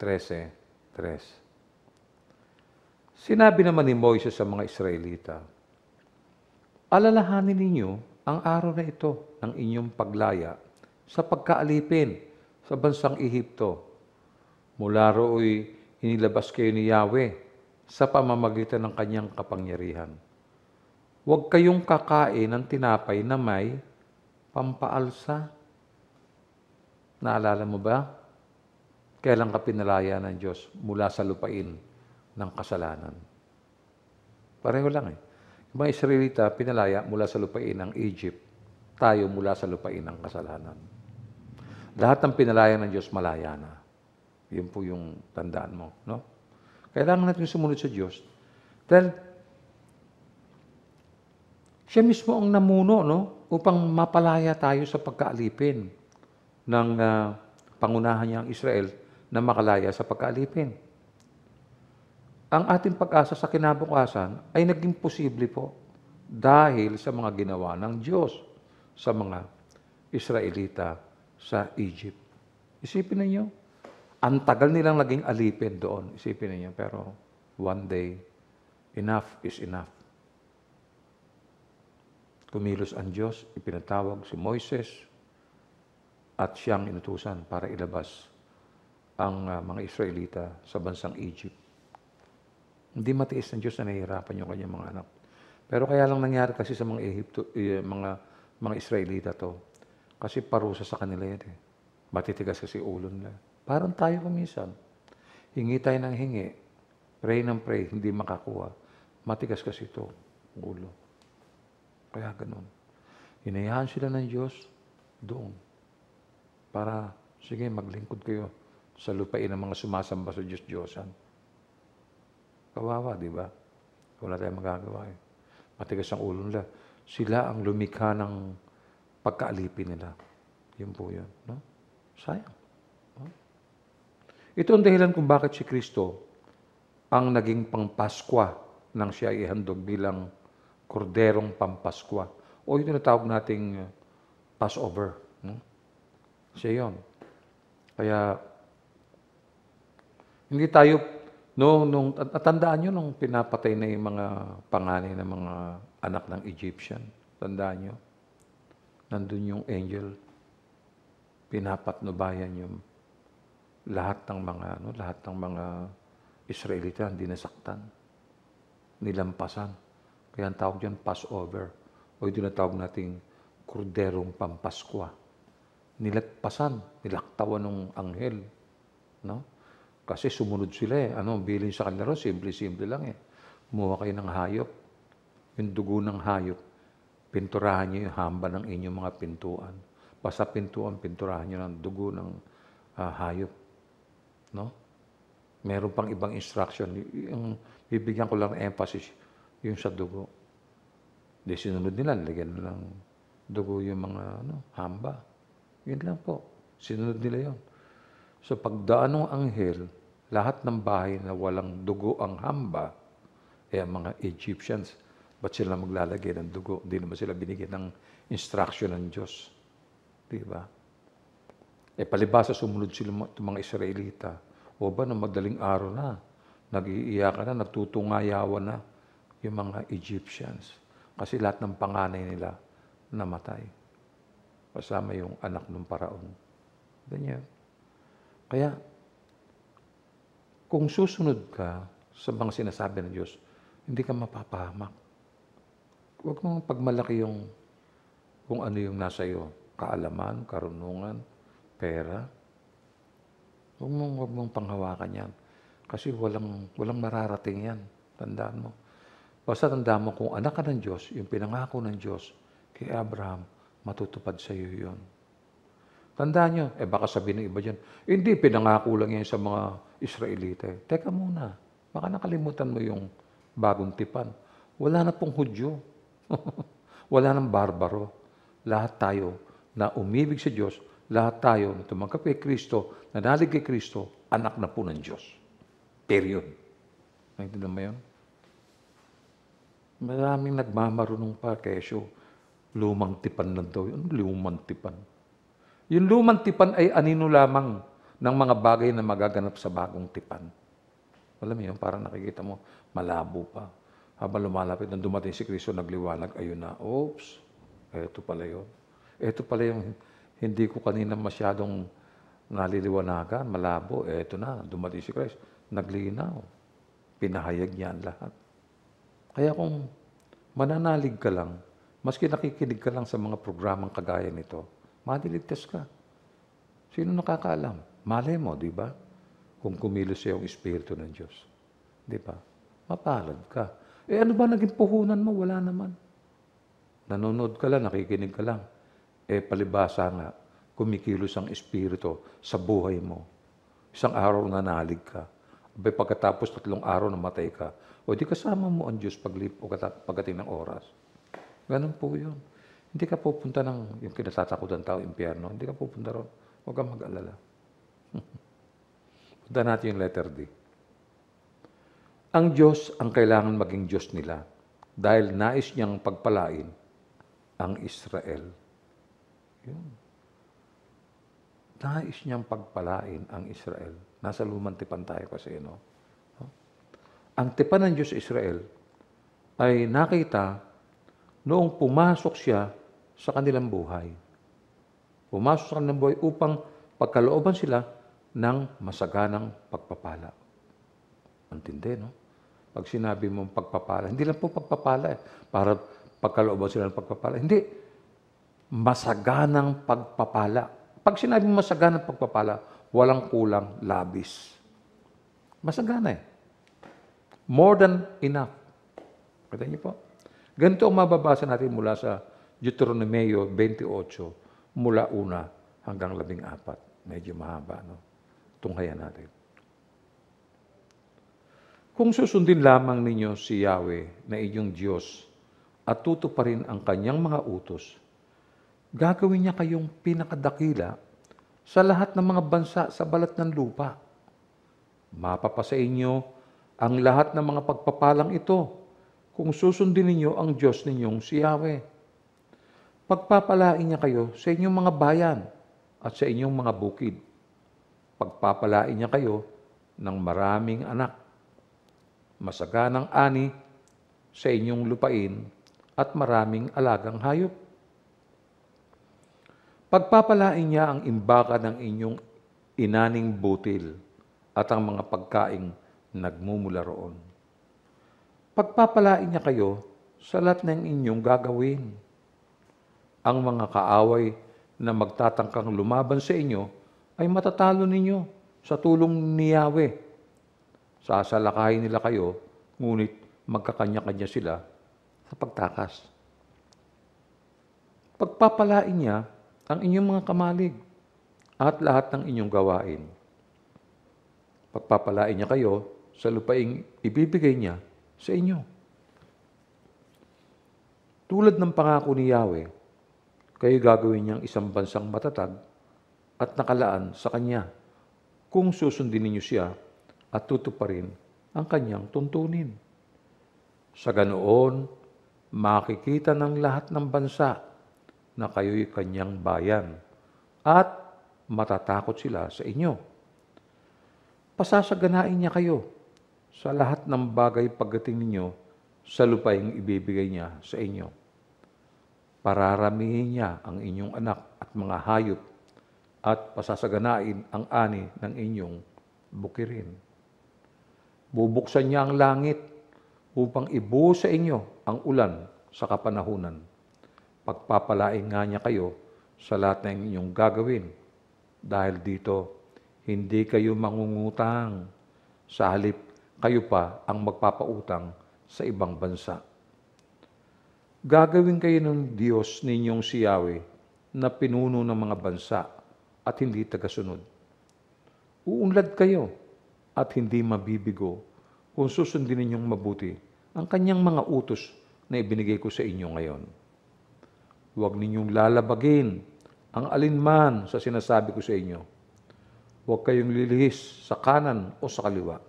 13.3. Sinabi naman ni Moises sa mga Israelita, Alalahanin ninyo ang araw na ito ng inyong paglaya sa pagkaalipin sa bansang Ehipto. Mula rooy inilabas kayo ni Yahweh sa pamamagitan ng kanyang kapangyarihan. Huwag kayong kakain ng tinapay na may pampaalsa. Naalala mo ba? Kailan ka pinalaya ng Diyos mula sa lupain ng kasalanan? Pareho lang eh. Yung mga Israelita, pinalaya mula sa lupain ng Egypt. Tayo mula sa lupain ng kasalanan. Lahat ng pinalaya ng Diyos, malaya na. Yun po yung tandaan mo. No? Kailangan natin sumunod sa Diyos. Dahil siya mismo ang namuno no? upang mapalaya tayo sa pagkaalipin ng uh, pangunahan niya ang Israel na makalaya sa pagkaalipin ang ating pag-asa sa kinabukasan ay naging posible po dahil sa mga ginawa ng Diyos sa mga Israelita sa Egypt. Isipin ninyo, ang tagal nilang naging alipin doon. Isipin ninyo, pero one day, enough is enough. Kumilos ang Diyos, ipinatawag si Moises at siyang inutusan para ilabas ang ah, mga Israelita sa bansang Egypt. Hindi matiis ng Diyos na nahihirapan yung kanyang mga anak. Pero kaya lang nangyari kasi sa mga Egypto, eh, mga, mga Israelita to. Kasi parusa sa kanila yan eh. Matitigas kasi ulo nila. Parang tayo kumisan. Hingi tayo ng hingi. Pray ng pray, hindi makakuha. Matigas kasi ito, ulo. Kaya ganun. Hinayahan sila ng Diyos doon. Para, sige, maglingkod kayo sa lupain ng mga sumasamba sa Diyos-Diyosan. Kawawa, di ba? Wala tayong magagawa eh. Matigas ang ulo nila. Sila ang lumikha ng pagkaalipin nila. Yun po yun. No? Sayang. No? Ito ang dahilan kung bakit si Kristo ang naging pangpaskwa nang siya ihandog bilang korderong pampaskwa. O yung tinatawag nating uh, Passover. No? Siya yun. Kaya, hindi tayo No, nung, tandaan nyo nung pinapatay na yung mga panganay ng mga anak ng Egyptian. Tandaan nyo. Nandun yung angel. Pinapatnubayan yung lahat ng mga ano, lahat ng mga Israelita hindi nasaktan. Nilampasan. Kaya ang tawag diyan Passover o yung tinatawag nating kurderong pampaskwa. Nilagpasan, nilaktawan ng anghel. No? Kasi sumunod sila eh. Ano, bilin sa kanila ron, simple-simple lang eh. Kumuha kayo ng hayop, yung dugo ng hayop, pinturahan niyo yung hamba ng inyong mga pintuan. Basta pintuan, pinturahan niyo ng dugo ng uh, hayop. No? Meron pang ibang instruction. Yung, bibigyan ko lang emphasis, yung sa dugo. Di sinunod nila, lagyan lang dugo yung mga ano, hamba. Yun lang po. Sinunod nila yon. So pagdaan ng anghel, lahat ng bahay na walang dugo ang hamba, eh ang mga Egyptians, ba't sila maglalagay ng dugo? Hindi naman sila binigyan ng instruction ng Diyos. Di ba? Eh palibasa sumunod sila itong mga Israelita. O ba na madaling araw na, nag-iiyakan na, nagtutungayawan na yung mga Egyptians. Kasi lahat ng panganay nila namatay. Kasama yung anak ng paraon. Ganyan. Kaya kung susunod ka sa mga sinasabi ng Diyos, hindi ka mapapahamak. Huwag mong pagmalaki yung kung ano yung nasa iyo. Kaalaman, karunungan, pera. Huwag mong, huwag mong panghawakan yan. Kasi walang, walang mararating yan. Tandaan mo. Basta tandaan mo kung anak ka ng Diyos, yung pinangako ng Diyos kay Abraham, matutupad sa iyo yun. Tandaan nyo, eh baka sabihin ng iba dyan, hindi, pinangako lang yan sa mga Israelite. Teka muna, baka nakalimutan mo yung bagong tipan. Wala na pong Hudyo. Wala nang barbaro. Lahat tayo na umibig sa Diyos, lahat tayo na tumangkap kay Kristo, nanalig kay Kristo, anak na po ng Diyos. Period. Naintindihan mo yun? Maraming nagmamarunong pa, kesyo, lumang tipan na daw. Ano lumang tipan? Yung lumang tipan ay anino lamang ng mga bagay na magaganap sa bagong tipan. Alam mo yun, parang nakikita mo, malabo pa. Habang lumalapit, nang dumating si Kristo, nagliwanag, ayun na, oops, eto pala yun. Eto pala yung hindi ko kanina masyadong naliliwanagan, malabo, eto na, dumating si Kristo, naglinaw. Pinahayag niya ang lahat. Kaya kung mananalig ka lang, maski nakikinig ka lang sa mga programang kagaya nito, madiligtas ka. Sino nakakaalam? Malay mo, di ba? Kung kumilos sa iyong Espiritu ng Diyos. Di ba? Mapalad ka. Eh ano ba naging puhunan mo? Wala naman. Nanonood ka lang, nakikinig ka lang. Eh palibasa nga, kumikilos ang Espiritu sa buhay mo. Isang araw na nalig ka. Abay pagkatapos tatlong araw na matay ka. O di kasama mo ang Diyos paglip o pagdating ng oras. Ganun po yun. Hindi ka pupunta ng yung kinatatakotan tao, impyerno. Hindi ka pupunta ron. Huwag kang mag-alala. Punta natin yung letter D. Ang Diyos ang kailangan maging Diyos nila dahil nais niyang pagpalain ang Israel. Yun. Nais niyang pagpalain ang Israel. Nasa lumang tipan tayo kasi, no? Ang tipan ng Diyos Israel ay nakita noong pumasok siya sa kanilang buhay. Pumasok sa kanilang buhay upang pagkalooban sila ng masaganang pagpapala. Antindi, no? Pag sinabi mong pagpapala, hindi lang po pagpapala eh, para pagkalooban sila ng pagpapala. Hindi. Masaganang pagpapala. Pag sinabi mong masaganang pagpapala, walang kulang, labis. Masagana eh. More than enough. Kita niyo po? Ganito ang mababasa natin mula sa Deuteronomio 28, mula una hanggang labing apat. Medyo mahaba, no? tunghayan natin. Kung susundin lamang ninyo si Yahweh na inyong Diyos at tutuparin ang kanyang mga utos, gagawin niya kayong pinakadakila sa lahat ng mga bansa sa balat ng lupa. Mapapasa inyo ang lahat ng mga pagpapalang ito kung susundin ninyo ang Diyos ninyong si Yahweh. Pagpapalain niya kayo sa inyong mga bayan at sa inyong mga bukid pagpapalain niya kayo ng maraming anak, masaganang ani sa inyong lupain at maraming alagang hayop. Pagpapalain niya ang imbaka ng inyong inaning butil at ang mga pagkaing nagmumula roon. Pagpapalain niya kayo sa lahat ng inyong gagawin. Ang mga kaaway na magtatangkang lumaban sa inyo ay matatalo ninyo sa tulong ni Yahweh. Sasalakayin nila kayo, ngunit magkakanya-kanya sila sa pagtakas. Pagpapalain niya ang inyong mga kamalig at lahat ng inyong gawain. Pagpapalain niya kayo sa lupaing ibibigay niya sa inyo. Tulad ng pangako ni Yahweh, kayo gagawin niyang isang bansang matatag at nakalaan sa Kanya kung susundin ninyo siya at tutuparin ang Kanyang tuntunin. Sa ganoon, makikita ng lahat ng bansa na kayo'y Kanyang bayan at matatakot sila sa inyo. Pasasaganain niya kayo sa lahat ng bagay pagdating ninyo sa lupaing ibibigay niya sa inyo. Pararamihin niya ang inyong anak at mga hayop at pasasaganain ang ani ng inyong bukirin. Bubuksan niya ang langit upang ibuo sa inyo ang ulan sa kapanahunan. Pagpapalain nga niya kayo sa lahat ng inyong gagawin. Dahil dito, hindi kayo mangungutang. Sa halip, kayo pa ang magpapautang sa ibang bansa. Gagawin kayo ng Diyos ninyong si Yahweh na pinuno ng mga bansa at hindi tagasunod. Uunlad kayo at hindi mabibigo kung susundin ninyong mabuti ang kanyang mga utos na ibinigay ko sa inyo ngayon. Huwag ninyong lalabagin ang alinman sa sinasabi ko sa inyo. Huwag kayong lilihis sa kanan o sa kaliwa.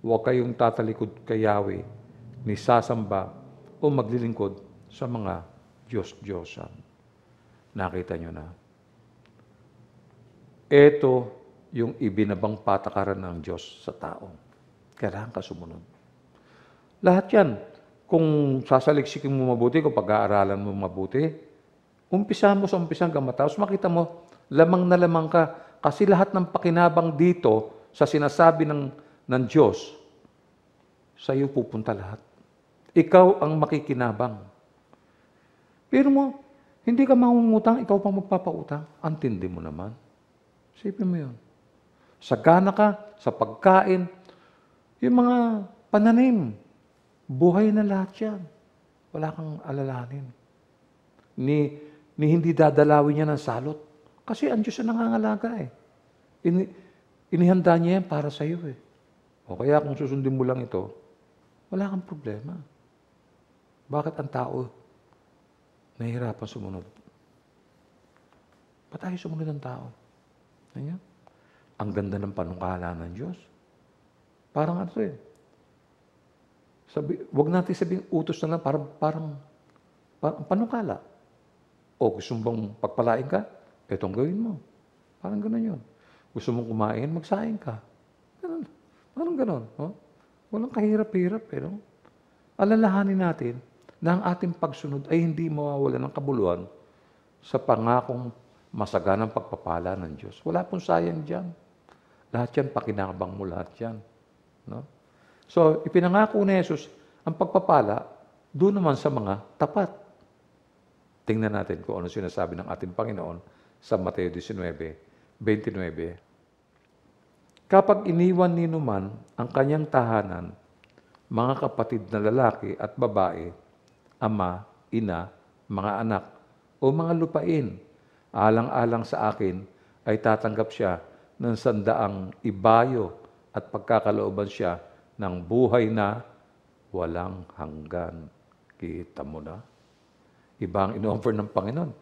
Huwag kayong tatalikod kay Yahweh, ni sasamba o maglilingkod sa mga Diyos-Diyosan. Nakita nyo na ito yung ibinabang patakaran ng Diyos sa tao. Kailangan ka sumunod. Lahat yan. Kung sasaliksikin mo mabuti, kung pag-aaralan mo mabuti, umpisa mo sa umpisang gamatapos, makita mo, lamang na lamang ka. Kasi lahat ng pakinabang dito sa sinasabi ng, ng Diyos, sa iyo pupunta lahat. Ikaw ang makikinabang. Pero mo, hindi ka mangungutang, ikaw pa magpapautang. Antindi mo naman. Isipin mo yun. Sa gana ka, sa pagkain, yung mga pananim, buhay na lahat yan. Wala kang alalahanin. Ni, ni hindi dadalawin niya ng salot. Kasi ang Diyos ang nangangalaga eh. In, inihanda niya yan para sa iyo eh. O kaya kung susundin mo lang ito, wala kang problema. Bakit ang tao nahihirapan sumunod? Ba't tayo sumunod ng tao? niya. Ang ganda ng panukala ng Diyos. Parang ano eh. Sabi, wag natin sabihin utos na lang, parang, parang, parang panukala. O gusto mong bang pagpalain ka? etong gawin mo. Parang ganun yun. Gusto mong kumain, magsain ka. Ganun. Parang ganun. Oh? Walang kahirap-hirap eh. No? Alalahanin natin na ang ating pagsunod ay hindi mawawala ng kabuluhan sa pangakong masaganang pagpapala ng Diyos. Wala pong sayang diyan. Lahat yan, pakinabang mo lahat yan. No? So, ipinangako ni Jesus, ang pagpapala, doon naman sa mga tapat. Tingnan natin kung ano sinasabi ng ating Panginoon sa Mateo 19, 29. Kapag iniwan ni Numan ang kanyang tahanan, mga kapatid na lalaki at babae, ama, ina, mga anak, o mga lupain, alang-alang sa akin, ay tatanggap siya ng sandaang ibayo at pagkakalooban siya ng buhay na walang hanggan. Kita mo na? Iba ang inoffer ng Panginoon.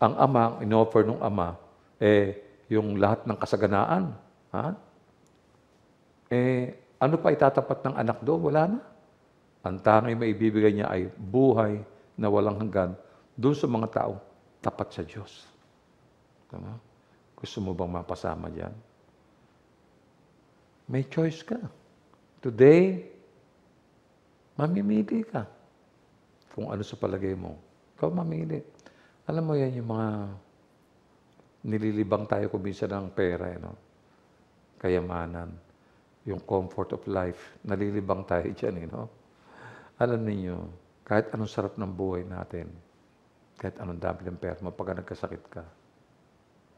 Ang ama, ang inoffer ng ama, eh, yung lahat ng kasaganaan. Ha? Eh, ano pa itatapat ng anak doon? Wala na. Ang tanging maibibigay niya ay buhay na walang hanggan doon sa mga tao tapat sa Diyos. Tama? Gusto mo bang mapasama diyan? May choice ka. Today, mamimili ka. Kung ano sa palagay mo. Ikaw mamili. Alam mo yan yung mga nililibang tayo kuminsan ng pera. Eh, no? Kayamanan. Yung comfort of life. Nalilibang tayo dyan. Eh, no? Alam niyo kahit anong sarap ng buhay natin, kahit anong dami ng pera, mapag nagkasakit ka,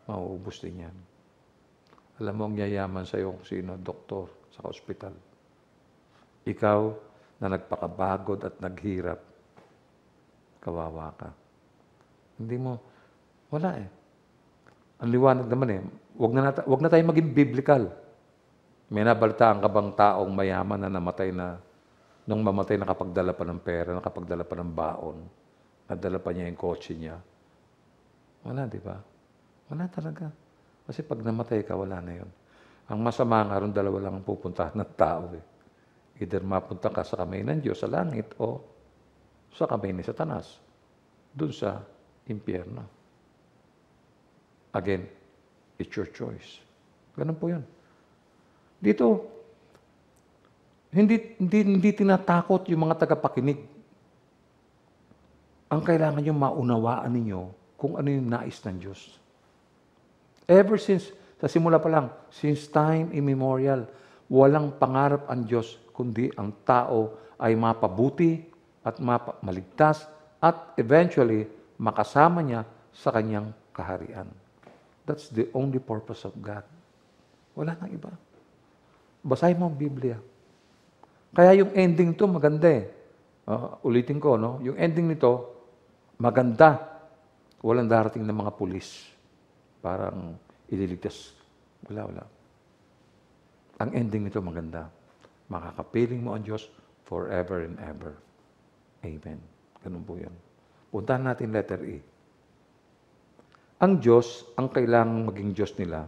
mauubos din yan. Alam mo, ang yayaman sa'yo kung sino, doktor sa ospital. Ikaw na nagpakabagod at naghirap, kawawa ka. Hindi mo, wala eh. Ang liwanag naman eh, wag na, nata- wag na tayo maging biblical. May nabalitaan ka bang taong mayaman na namatay na, nung mamatay nakapagdala pa ng pera, nakapagdala pa ng baon, nadala pa niya yung kotse niya? Wala, di ba? Wala talaga. Kasi pag namatay ka, wala na yun. Ang masama nga ron, dalawa lang ang pupuntahan ng tao. Eh. Either mapunta ka sa kamay ng Diyos sa langit o sa kamay ni Satanas. dun sa impyerno. Again, it's your choice. Ganun po yun. Dito, hindi, hindi, hindi tinatakot yung mga tagapakinig. Ang kailangan nyo maunawaan ninyo kung ano yung nais ng Diyos. Ever since, sa simula pa lang, since time immemorial, walang pangarap ang Diyos, kundi ang tao ay mapabuti at mapa- maligtas at eventually makasama niya sa kanyang kaharian. That's the only purpose of God. Wala nang iba. Basahin mo ang Biblia. Kaya yung ending to maganda eh. Uh, ulitin ko, no? Yung ending nito, maganda. Walang darating ng mga pulis parang ililigtas. Wala, wala. Ang ending nito maganda. Makakapiling mo ang Diyos forever and ever. Amen. Ganun po yan. Puntahan natin letter E. Ang Diyos ang kailangang maging Diyos nila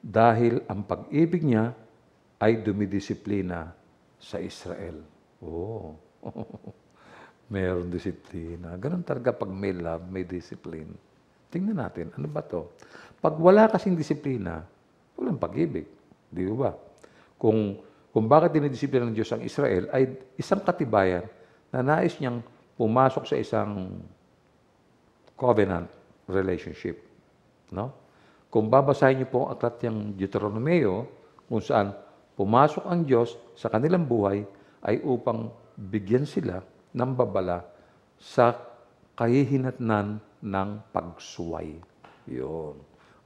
dahil ang pag-ibig niya ay dumidisiplina sa Israel. Oo. Oh. Meron disiplina. Ganun talaga pag may love, may discipline. Tingnan natin, ano ba to? Pag wala kasing disiplina, walang pag-ibig. Di ba? Kung, kung bakit dinidisiplina ng Diyos ang Israel ay isang katibayan na nais niyang pumasok sa isang covenant relationship. No? Kung babasahin niyo po ang aklat ng Deuteronomeo, kung saan pumasok ang Diyos sa kanilang buhay ay upang bigyan sila ng babala sa kahihinatnan ng pagsuway. Yun.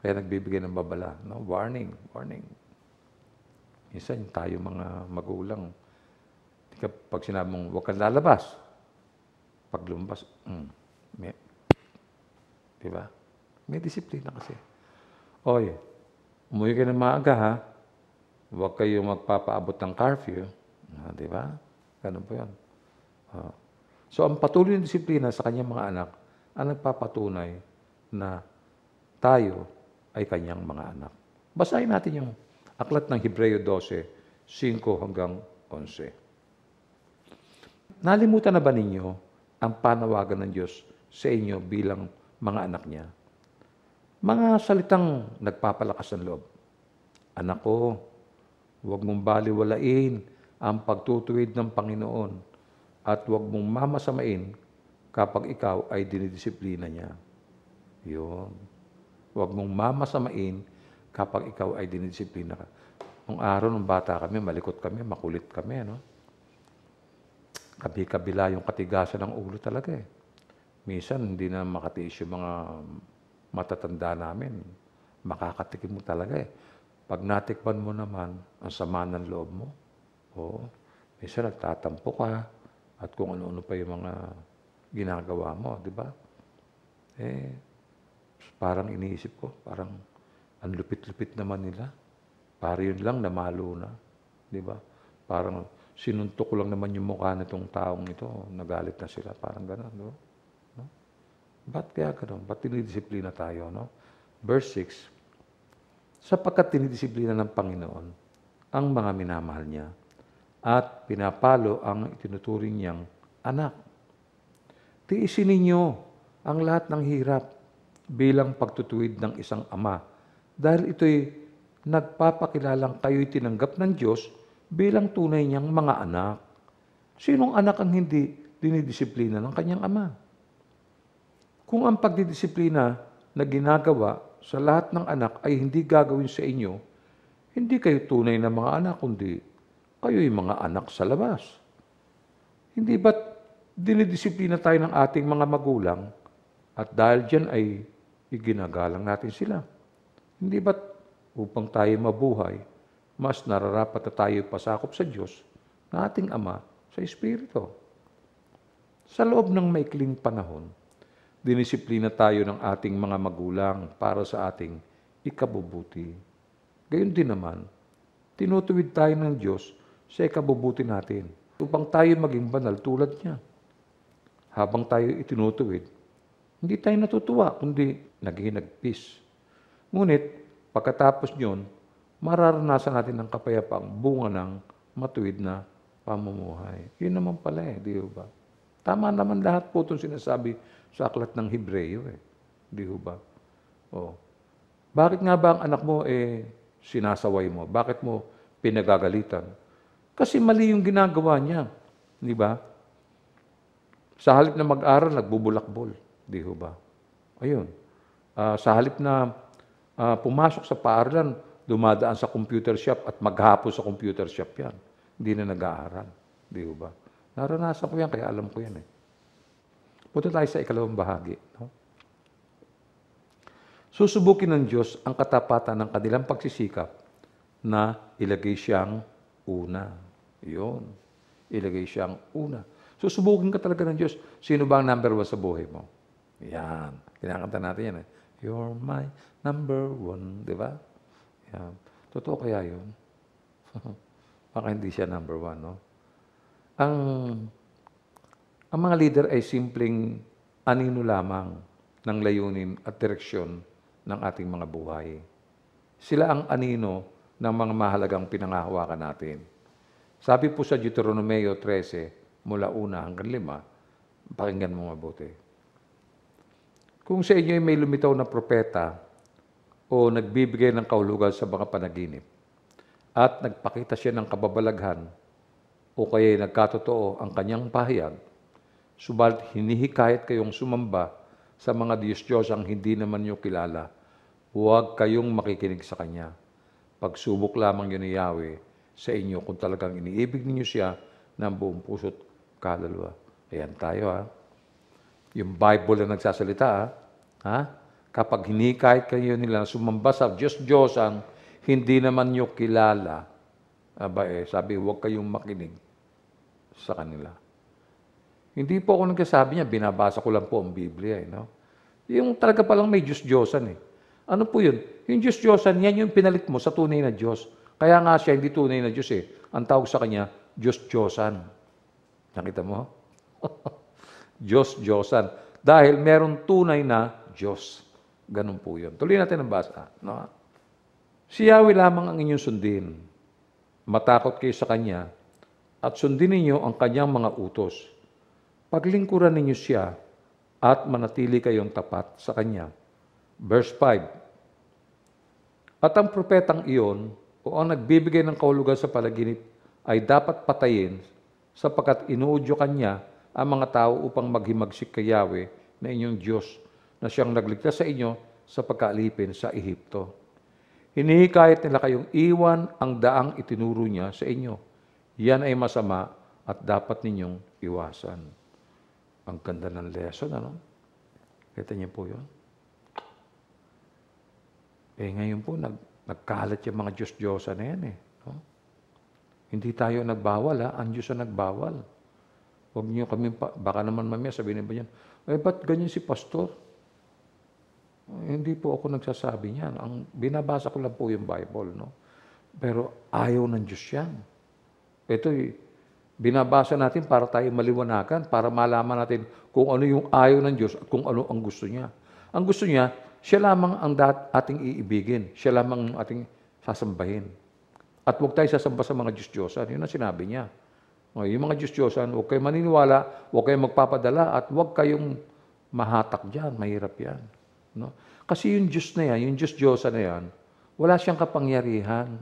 Kaya nagbibigay ng babala. No? Warning, warning. Minsan tayo mga magulang, ka, pag sinabi mong huwag kang lalabas, pag lumabas, mm, may, di ba? May disiplina kasi. Oy, umuwi ka na maaga ha, huwag kayo magpapaabot ng curfew. Ah, di ba? Ganun po yan. Ah. So ang patuloy na disiplina sa kanyang mga anak ang nagpapatunay na tayo ay kanyang mga anak. Basahin natin yung aklat ng Hebreo 12, 5 hanggang 11. Nalimutan na ba ninyo ang panawagan ng Diyos sa inyo bilang mga anak niya? Mga salitang nagpapalakas ng loob. Anak ko, huwag mong baliwalain ang pagtutuwid ng Panginoon at huwag mong mamasamain kapag ikaw ay dinidisiplina niya. Yun. Huwag mong mamasamain kapag ikaw ay dinidisiplina ka. Nung araw nung bata kami, malikot kami, makulit kami, no? Kabi-kabila yung katigasan ng ulo talaga eh. Minsan, hindi na makatiis yung mga matatanda namin. Makakatikim mo talaga eh. Pag natikman mo naman, ang sama ng loob mo. Oo. Minsan, nagtatampo ka at kung ano-ano pa yung mga ginagawa mo, di ba? Eh, parang iniisip ko, parang ang lupit-lupit naman nila. Para yun lang, namalo na. Di ba? Parang sinuntok ko lang naman yung mukha nitong taong ito, nagalit na sila. Parang gano'n, no? no? Ba't kaya gano'n? Ba't tinidisiplina tayo, no? Verse 6, sapagkat tinidisiplina ng Panginoon ang mga minamahal niya, at pinapalo ang itinuturing niyang anak. Tiisin ninyo ang lahat ng hirap bilang pagtutuwid ng isang ama dahil ito'y nagpapakilalang kayo'y tinanggap ng Diyos bilang tunay niyang mga anak. Sinong anak ang hindi dinidisiplina ng kanyang ama? Kung ang pagdidisiplina na ginagawa sa lahat ng anak ay hindi gagawin sa inyo, hindi kayo tunay na mga anak kundi kayo'y mga anak sa labas. Hindi ba't dinidisiplina tayo ng ating mga magulang at dahil dyan ay iginagalang natin sila? Hindi ba't upang tayo mabuhay, mas nararapat na tayo pasakop sa Diyos na ating Ama sa Espiritu? Sa loob ng maikling panahon, dinisiplina tayo ng ating mga magulang para sa ating ikabubuti. Gayon din naman, tinutuwid tayo ng Diyos sa ikabubuti natin upang tayo maging banal tulad niya. Habang tayo itinutuwid, hindi tayo natutuwa, kundi naghihinagpis. Ngunit, pagkatapos niyon, mararanasan natin ang kapayapaang bunga ng matuwid na pamumuhay. Yun naman pala eh, di ba? Tama naman lahat po itong sinasabi sa aklat ng Hebreyo eh. Di ba? Oh. Bakit nga ba ang anak mo eh sinasaway mo? Bakit mo pinagagalitan? Kasi mali yung ginagawa niya. Di ba? Sa halip na mag-aral, nagbubulakbol. Di ho ba? Ayun. Uh, sa halip na uh, pumasok sa paaralan, dumadaan sa computer shop at maghapon sa computer shop yan. Hindi na nag-aaral. Di ho ba? Naranasan ko yan, kaya alam ko yan eh. Punta tayo sa ikalawang bahagi. No? Susubukin ng Diyos ang katapatan ng kanilang pagsisikap na ilagay siyang una. Yun. Ilagay siyang una. Susubukin ka talaga ng Diyos. Sino ba ang number one sa buhay mo? Yan. Kinakanta natin yan eh. You're my number one. Di ba? Yan. Totoo kaya yun? Baka hindi siya number one, no? Ang, ang mga leader ay simpleng anino lamang ng layunin at direksyon ng ating mga buhay. Sila ang anino ng mga mahalagang pinangahawakan natin. Sabi po sa Deuteronomio 13, mula una hanggang lima, pakinggan mo mabuti. Kung sa inyo may lumitaw na propeta o nagbibigay ng kahulugan sa mga panaginip at nagpakita siya ng kababalaghan o kaya nagkatotoo ang kanyang pahayag, subalit hinihikayat kayong sumamba sa mga Diyos-Diyos ang hindi naman niyo kilala, huwag kayong makikinig sa Kanya Pagsubok lamang yun ni Yahweh sa inyo kung talagang iniibig ninyo siya ng buong puso at kaluluwa. Ayan tayo ha. Yung Bible na nagsasalita ha. ha? Kapag hinikayat kayo nila na sumamba sa Diyos Diyos ang hindi naman nyo kilala, aba eh, sabi, huwag kayong makinig sa kanila. Hindi po ako nagkasabi niya, binabasa ko lang po ang Biblia. Eh, no? Yung talaga palang may Diyos-Diyosan eh. Ano po yun? Yung Diyos-Diyosan, yan yung pinalit mo sa tunay na Diyos. Kaya nga siya hindi tunay na Diyos eh. Ang tawag sa kanya, Diyos-Diyosan. Nakita mo? Diyos-Diyosan. Dahil meron tunay na Diyos. Ganun po yun. Tuloy natin ang basa. No? Si Yahweh lamang ang inyong sundin. Matakot kayo sa Kanya at sundin ninyo ang Kanyang mga utos. Paglingkuran ninyo siya at manatili kayong tapat sa Kanya Verse 5, At ang propetang iyon o ang nagbibigay ng kahulugan sa palaginip ay dapat patayin sapagkat inuudyo kanya ang mga tao upang maghimagsik kay Yahweh na inyong Diyos na siyang nagligtas sa inyo sa pagkaalipin sa Ehipto. Hinihikayat nila kayong iwan ang daang itinuro niya sa inyo. Yan ay masama at dapat ninyong iwasan. Ang ganda ng lesson, ano? Kita niyo po yun. Eh ngayon po, nag, nagkalat yung mga Diyos-Diyosa na yan eh. No? Hindi tayo nagbawal ha, ang Diyos ang nagbawal. Huwag niyo kami, pa, baka naman mamaya sabihin ba niyan, eh ba't ganyan si pastor? Eh, hindi po ako nagsasabi niyan. Ang, binabasa ko lang po yung Bible, no? Pero ayaw ng Diyos yan. Ito, binabasa natin para tayo maliwanagan, para malaman natin kung ano yung ayaw ng Diyos at kung ano ang gusto niya. Ang gusto niya, siya lamang ang dat- ating iibigin. Siya lamang ang ating sasambahin. At huwag tayo sasamba sa mga Diyos-Diyosan. Yun ang sinabi niya. O, yung mga Diyos-Diyosan, huwag kayong maniniwala, huwag kayong magpapadala, at huwag kayong mahatak dyan. Mahirap yan. No? Kasi yung Diyos na yan, yung Diyos-Diyosan na yan, wala siyang kapangyarihan.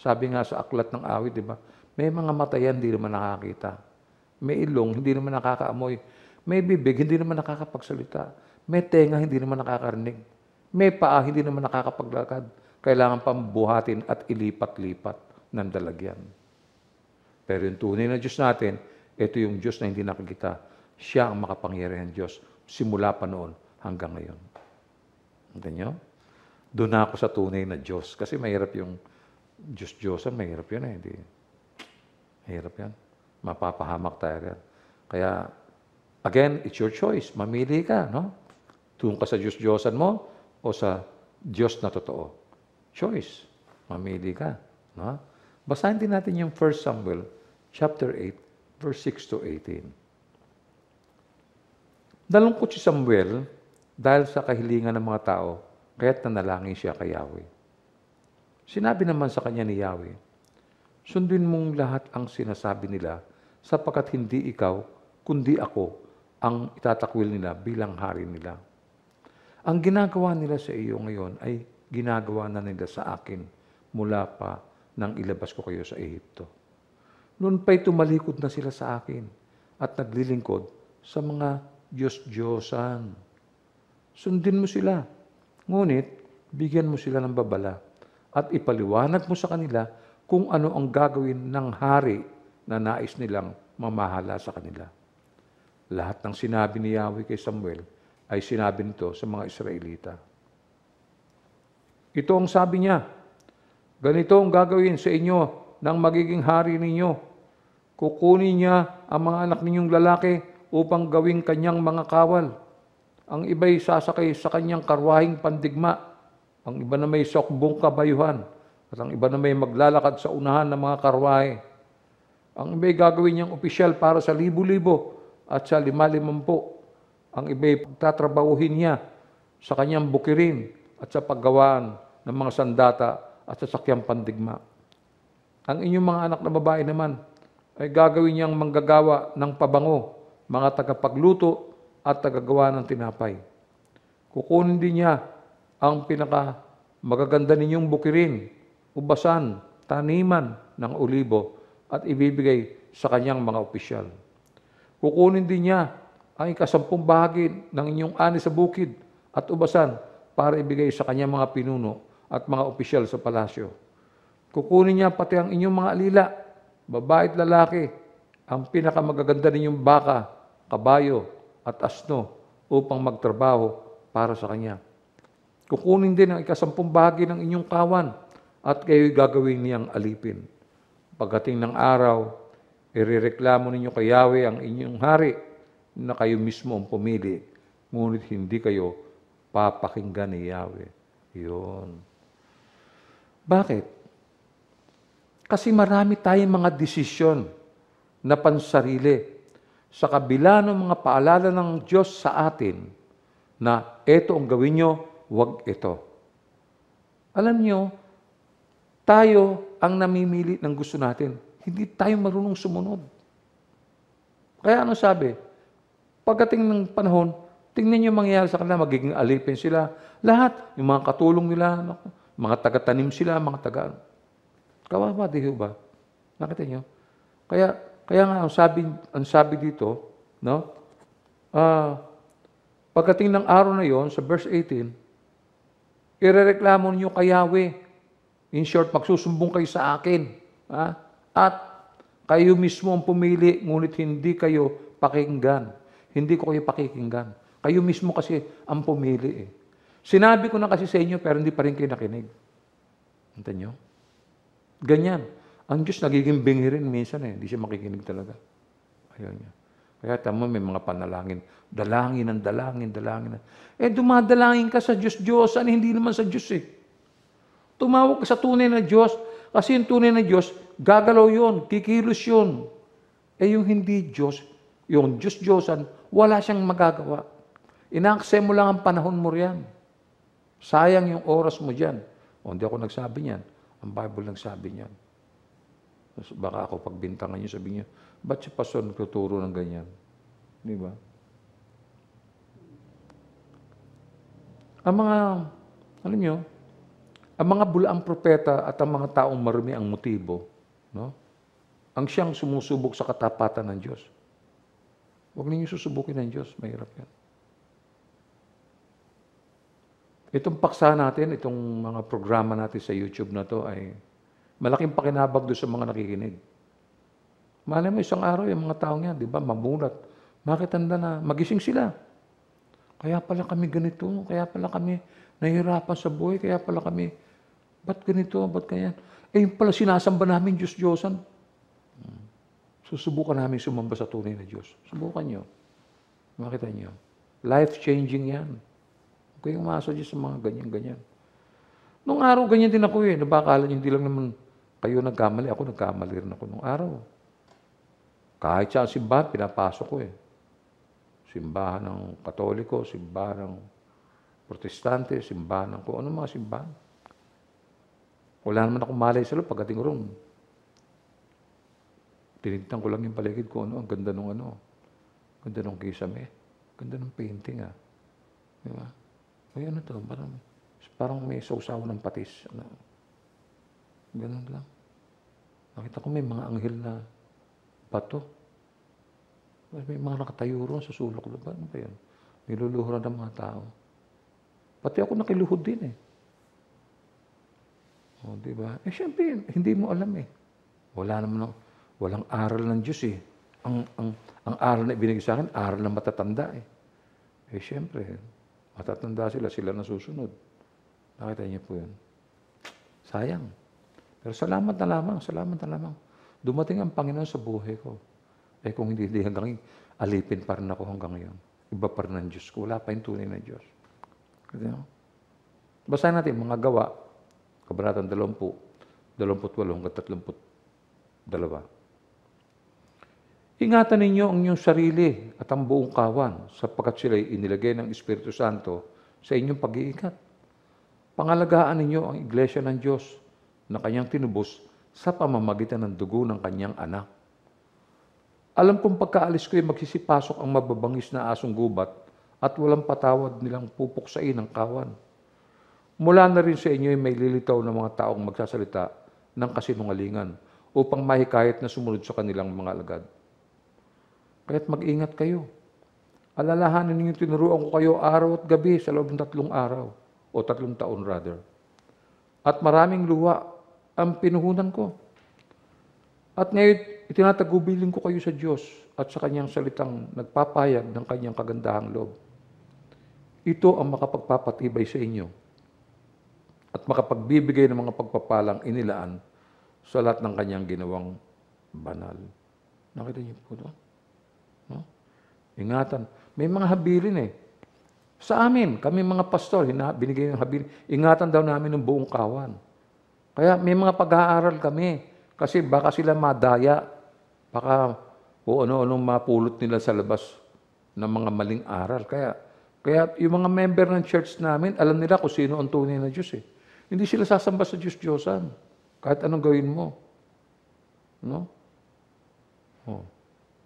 Sabi nga sa aklat ng awit, di ba? May mga matayan, hindi naman nakakita. May ilong, hindi naman nakakaamoy. May bibig, hindi naman nakakapagsalita. May tenga, hindi naman nakakarinig. May paa, hindi naman nakakapaglakad. Kailangan pambuhatin at ilipat-lipat ng dalagyan. Pero yung tunay na Diyos natin, ito yung Diyos na hindi nakikita. Siya ang makapangyarihan Diyos simula pa noon hanggang ngayon. Hindi nyo? Doon ako sa tunay na Diyos. Kasi mahirap yung Diyos-Diyosan, mahirap yun eh. Hindi. Mahirap yan. Mapapahamak tayo yan. Kaya, again, it's your choice. Mamili ka, no? Tuwing ka sa Diyos-Diyosan mo o sa Diyos na totoo. Choice. Mamili ka. No? Basahin din natin yung 1 Samuel chapter 8, verse 6 to 18. Nalungkot si Samuel dahil sa kahilingan ng mga tao, kaya't nanalangin siya kay Yahweh. Sinabi naman sa kanya ni Yahweh, Sundin mong lahat ang sinasabi nila sapagkat hindi ikaw, kundi ako, ang itatakwil nila bilang hari nila. Ang ginagawa nila sa iyo ngayon ay ginagawa na nila sa akin mula pa nang ilabas ko kayo sa Ehipto. Noon pa'y tumalikod na sila sa akin at naglilingkod sa mga Diyos-Diyosan. Sundin mo sila. Ngunit, bigyan mo sila ng babala at ipaliwanag mo sa kanila kung ano ang gagawin ng hari na nais nilang mamahala sa kanila. Lahat ng sinabi ni Yahweh kay Samuel ay sinabi nito sa mga Israelita. Ito ang sabi niya, ganito ang gagawin sa inyo ng magiging hari ninyo. Kukunin niya ang mga anak ninyong lalaki upang gawing kanyang mga kawal. Ang iba'y sasakay sa kanyang karwahing pandigma. Ang iba na may sokbong kabayuhan. At ang iba na may maglalakad sa unahan ng mga karwahe. Ang iba'y gagawin niyang opisyal para sa libu-libo at sa lima-limampo ang iba'y tatrabahuhin niya sa kanyang bukirin at sa paggawaan ng mga sandata at sa sakyang pandigma. Ang inyong mga anak na babae naman ay gagawin niyang manggagawa ng pabango, mga tagapagluto at tagagawa ng tinapay. Kukunin din niya ang pinaka magaganda ninyong bukirin, ubasan, taniman ng olibo at ibibigay sa kanyang mga opisyal. Kukunin din niya ang ikasampung bahagi ng inyong ani sa bukid at ubasan para ibigay sa kanyang mga pinuno at mga opisyal sa palasyo. Kukunin niya pati ang inyong mga alila, babae at lalaki, ang pinakamagaganda ninyong baka, kabayo at asno upang magtrabaho para sa kanya. Kukunin din ang ikasampung bahagi ng inyong kawan at kayo'y gagawin niyang alipin. Pagdating ng araw, irereklamo ninyo kay Yahweh ang inyong hari na kayo mismo ang pumili, ngunit hindi kayo papakinggan ni Yahweh. Yun. Bakit? Kasi marami tayong mga desisyon na pansarili sa kabila ng mga paalala ng Diyos sa atin na ito ang gawin nyo, wag ito. Alam nyo, tayo ang namimili ng gusto natin. Hindi tayo marunong sumunod. Kaya ano sabi? Pagdating ng panahon, tingnan niyo mangyayari sa kanila, magiging alipin sila. Lahat, yung mga katulong nila, mga taga-tanim sila, mga taga... Ano. Kawawa, di ba? Nakita nyo? Kaya, kaya nga, ang sabi, ang sabi dito, no? Ah, pagdating ng araw na yon sa verse 18, irereklamo niyo kay Yahweh. In short, magsusumbong kayo sa akin. Ha? At kayo mismo ang pumili, ngunit hindi kayo pakinggan. Hindi ko kayo pakikinggan. Kayo mismo kasi ang pumili eh. Sinabi ko na kasi sa inyo pero hindi pa rin kayo nakinig. Hintan nyo? Ganyan. Ang Diyos nagiging bingi rin minsan eh. Hindi siya makikinig talaga. Ayaw niya. Kaya tama may mga panalangin. Dalangin ang dalangin, dalangin. Ang... Eh dumadalangin ka sa Diyos, Diyos. Ano hindi naman sa Diyos eh. Tumawag ka sa tunay na Diyos. Kasi yung tunay na Diyos, gagalaw yun, kikilos yun. Eh yung hindi Diyos, yung Diyos-Diyosan, wala siyang magagawa. Inaakse mo lang ang panahon mo riyan. Sayang yung oras mo diyan. O, hindi ako nagsabi niyan. Ang Bible nagsabi niyan. baka ako pagbintangan niyo, sabi niyo, ba't si pastor nagtuturo ng ganyan? Di ba? Ang mga, alam niyo, ang mga bulaang propeta at ang mga taong marumi ang motibo, no? ang siyang sumusubok sa katapatan ng Diyos. Huwag ninyo susubukin ng Diyos. Mahirap yan. Itong paksa natin, itong mga programa natin sa YouTube na to ay malaking pakinabag doon sa mga nakikinig. Malay mo, isang araw yung mga taong yan, di ba, mamulat. Makitanda na, magising sila. Kaya pala kami ganito, kaya pala kami nahihirapan sa buhay, kaya pala kami, ba't ganito, ba't kaya? Eh, yung pala sinasamba namin, Diyos-Diyosan. Susubukan namin sumamba sa tunay na Diyos. Subukan nyo. Makita nyo. Life-changing yan. Huwag kayong masuggest sa mga ganyan-ganyan. Nung araw, ganyan din ako eh. Nabakala nyo, hindi lang naman kayo nagkamali. Ako nagkamali rin ako nung araw. Kahit sa simbahan, pinapasok ko eh. Simbahan ng Katoliko, simbahan ng Protestante, simbahan ng kung ano mga simbahan. Wala naman akong malay sa loob pagdating roon. Tinignan ko lang yung paligid ko, ano, ang ganda nung ano. Ganda nung kisame. Ganda nung painting, ah. Di ba? May ano to, parang, parang may sausaw ng patis. Ano. Ganun lang. Nakita ko may mga anghel na bato. May mga nakatayo ron sa sulok. Ano ba yun? Niluluhuran ng mga tao. Pati ako nakiluhod din eh. O, di ba? Eh, syempre, hindi mo alam eh. Wala naman ako. Walang aral ng Diyos eh. Ang, ang, ang aral na ibinigay sa akin, aral na matatanda eh. Eh siyempre, matatanda sila, sila na susunod. Nakita niyo po yun. Sayang. Pero salamat na lamang, salamat na lamang. Dumating ang Panginoon sa buhay ko. Eh kung hindi, hindi hanggang alipin pa rin ako hanggang ngayon. Iba pa rin ang Diyos ko. Wala pa yung tunay na Diyos. Kasi, no? Basahin natin mga gawa, Kabanatan 20, 28 hanggang 32. Ingatan ninyo ang inyong sarili at ang buong kawan sapagkat sila'y inilagay ng Espiritu Santo sa inyong pag-iingat. Pangalagaan ninyo ang Iglesia ng Diyos na kanyang tinubos sa pamamagitan ng dugo ng kanyang anak. Alam kong pagkaalis ko'y magsisipasok ang mababangis na asong gubat at walang patawad nilang pupuksain ang kawan. Mula na rin sa inyo ay may lilitaw ng mga taong magsasalita ng kasinungalingan upang mahikayat na sumunod sa kanilang mga alagad Kaya't mag-ingat kayo. Alalahanin ninyo tinuruan ko kayo araw at gabi sa loob ng tatlong araw o tatlong taon rather. At maraming luha ang pinuhunan ko. At ngayon, itinatagubilin ko kayo sa Diyos at sa kanyang salitang nagpapayag ng kanyang kagandahang loob. Ito ang makapagpapatibay sa inyo at makapagbibigay ng mga pagpapalang inilaan sa lahat ng kanyang ginawang banal. Nakita niyo po doon? Ingatan. May mga habilin eh. Sa amin, kami mga pastor, hina, binigay ng habilin. Ingatan daw namin ng buong kawan. Kaya may mga pag-aaral kami. Kasi baka sila madaya. Baka o ano-anong mapulot nila sa labas ng mga maling aral. Kaya, kaya yung mga member ng church namin, alam nila kung sino ang tunay na Diyos eh. Hindi sila sasamba sa Diyos-Diyosan. Kahit anong gawin mo. No? Oh.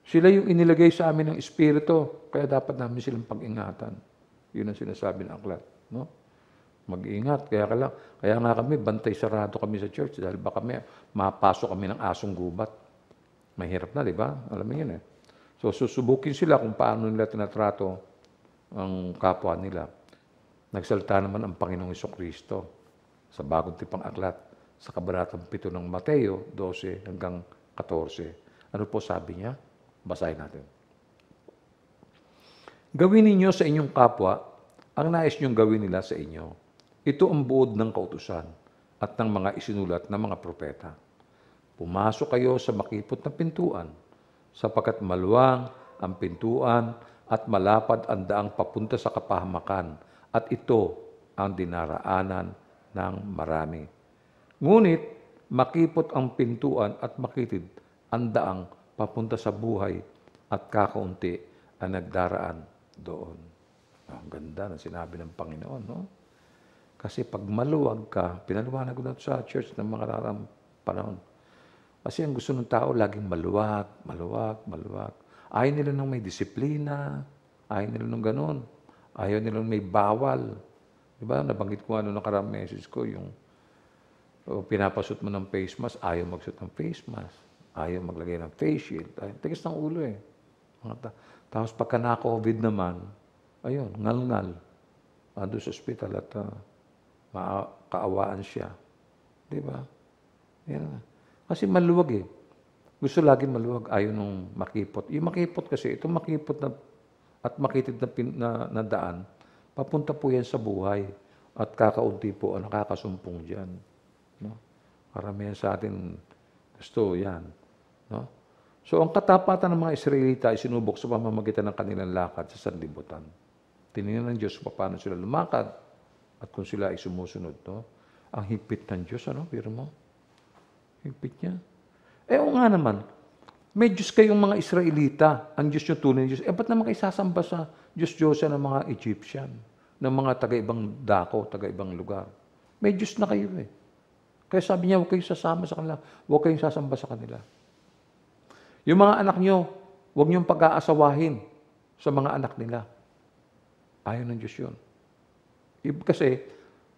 Sila yung inilagay sa amin ng Espiritu, kaya dapat namin silang pag-ingatan. Yun ang sinasabi ng aklat. No? Mag-ingat, kaya ka lang. Kaya nga kami, bantay sarado kami sa church dahil baka may, mapasok kami ng asong gubat. Mahirap na, di ba? Alam mo yun eh. So susubukin sila kung paano nila tinatrato ang kapwa nila. Nagsalita naman ang Panginoong Iso Kristo sa bagong tipang aklat sa kabanatang 7 ng Mateo 12 hanggang 14. Ano po sabi niya? Basahin natin. Gawin ninyo sa inyong kapwa ang nais niyong gawin nila sa inyo. Ito ang buod ng kautusan at ng mga isinulat ng mga propeta. Pumasok kayo sa makipot na pintuan, sapagkat maluwang ang pintuan at malapad ang daang papunta sa kapahamakan at ito ang dinaraanan ng marami. Ngunit makipot ang pintuan at makitid ang daang papunta sa buhay at kakaunti ang nagdaraan doon. Ah, ang ganda ng sinabi ng Panginoon, no? Kasi pag maluwag ka, pinaliwanag ko na sa church ng mga karang panahon. Kasi ang gusto ng tao, laging maluwag, maluwag, maluwag. Ayaw nila nang may disiplina, ayaw nila nang ganun, ayaw nila nang may bawal. Di ba? Nabanggit ko ano nakarang message ko, yung oh, pinapasot mo ng face mask, ayaw magsuot ng face mask. Ayaw maglagay ng face shield. Ayaw, tigas ng ulo eh. Ta tapos pagka na-COVID naman, ayun, ngal-ngal. Ando ah, sa hospital at uh, ah, kaawaan siya. Di ba? Yan. Kasi maluwag eh. Gusto lagi maluwag, ayaw nung makipot. Yung makipot kasi, itong makipot na, at makitid na, pin, na, na daan, papunta po yan sa buhay at kakaunti po ang nakakasumpong dyan. No? Karamihan sa atin gusto yan. No? So ang katapatan ng mga Israelita ay sinubok sa pamamagitan ng kanilang lakad sa sanlibutan. Tinignan ng Diyos paano sila lumakad at kung sila ay sumusunod. No? Ang higpit ng Diyos, ano? Pero mo, higpit niya. Eh, o nga naman, may Diyos kayong mga Israelita. Ang Diyos yung tunay ng Diyos. Eh, ba't naman kayo sasamba sa Diyos Diyosa ng mga Egyptian? Ng mga taga-ibang dako, taga-ibang lugar? May Diyos na kayo eh. Kaya sabi niya, huwag kayong sasama sa kanila. Huwag kayong sasamba sa kanila. Yung mga anak nyo, huwag nyong pag-aasawahin sa mga anak nila. Ayaw ng Diyos yun. Kasi,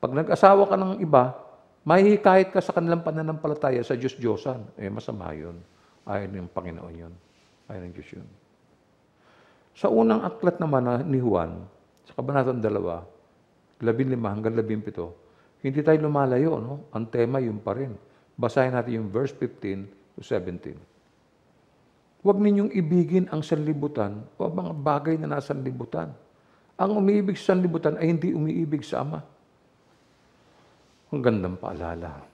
pag nag-asawa ka ng iba, mahihikayat ka sa kanilang pananampalataya sa Diyos-Diyosan. Eh, masama yun. Ayaw ng Panginoon yun. Ayaw ng Diyos yun. Sa unang aklat naman ni Juan, sa Kabanatang 2, 15 hanggang 17, hindi tayo lumalayo. No? Ang tema yun pa rin. Basahin natin yung verse 15 to 17. Huwag ninyong ibigin ang sanlibutan o mga bagay na nasa libutan. Ang umiibig sa sanlibutan ay hindi umiibig sa Ama. Ang gandang paalala.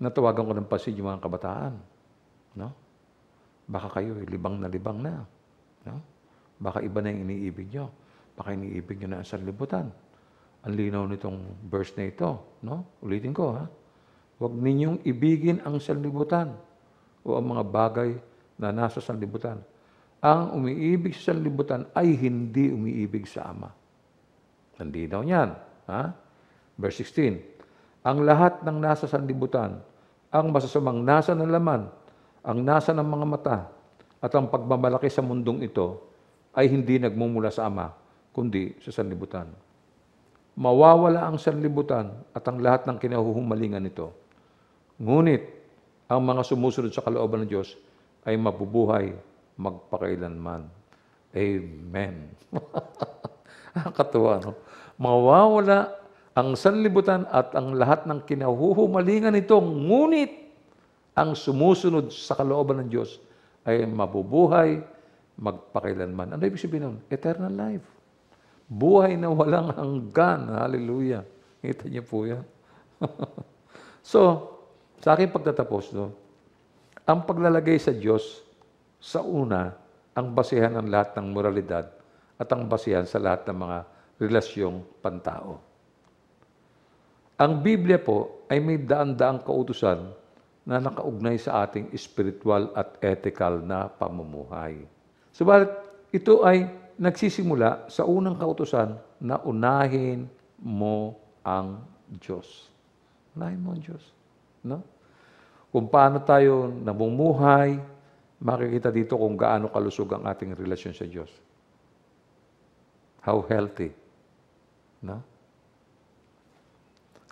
Natawagan ko ng pasid yung mga kabataan. No? Baka kayo, eh, libang na libang na. No? Baka iba na yung iniibig nyo. Baka iniibig nyo na ang sanlibutan. Ang linaw nitong verse na ito. No? Ulitin ko, ha? Huwag ninyong ibigin ang sanlibutan o ang mga bagay na nasa sanlibutan. Ang umiibig sa sanlibutan ay hindi umiibig sa Ama. Nandinaw niyan. Ha? Verse 16, Ang lahat ng nasa sanlibutan, ang masasamang nasa ng laman, ang nasa ng mga mata, at ang pagmamalaki sa mundong ito ay hindi nagmumula sa Ama, kundi sa sanlibutan. Mawawala ang sanlibutan at ang lahat ng kinahuhumalingan nito. Ngunit ang mga sumusunod sa kalooban ng Diyos ay mabubuhay magpakailanman. Amen. Nakakatuwa, no? Mawawala ang sanlibutan at ang lahat ng kinahuhumalingan nito, ngunit ang sumusunod sa kalooban ng Diyos ay mabubuhay magpakailanman. Ano ibig sabihin nun? Eternal life. Buhay na walang hanggan. Hallelujah. Kita niyo po yan. so, sa aking pagtatapos, no, ang paglalagay sa Diyos sa una ang basehan ng lahat ng moralidad at ang basehan sa lahat ng mga relasyong pantao. Ang Biblia po ay may daan-daang kautusan na nakaugnay sa ating spiritual at ethical na pamumuhay. Subalit, ito ay nagsisimula sa unang kautusan na unahin mo ang Diyos. Unahin mo ang Diyos. No? kung paano tayo namumuhay, makikita dito kung gaano kalusog ang ating relasyon sa Diyos. How healthy. No?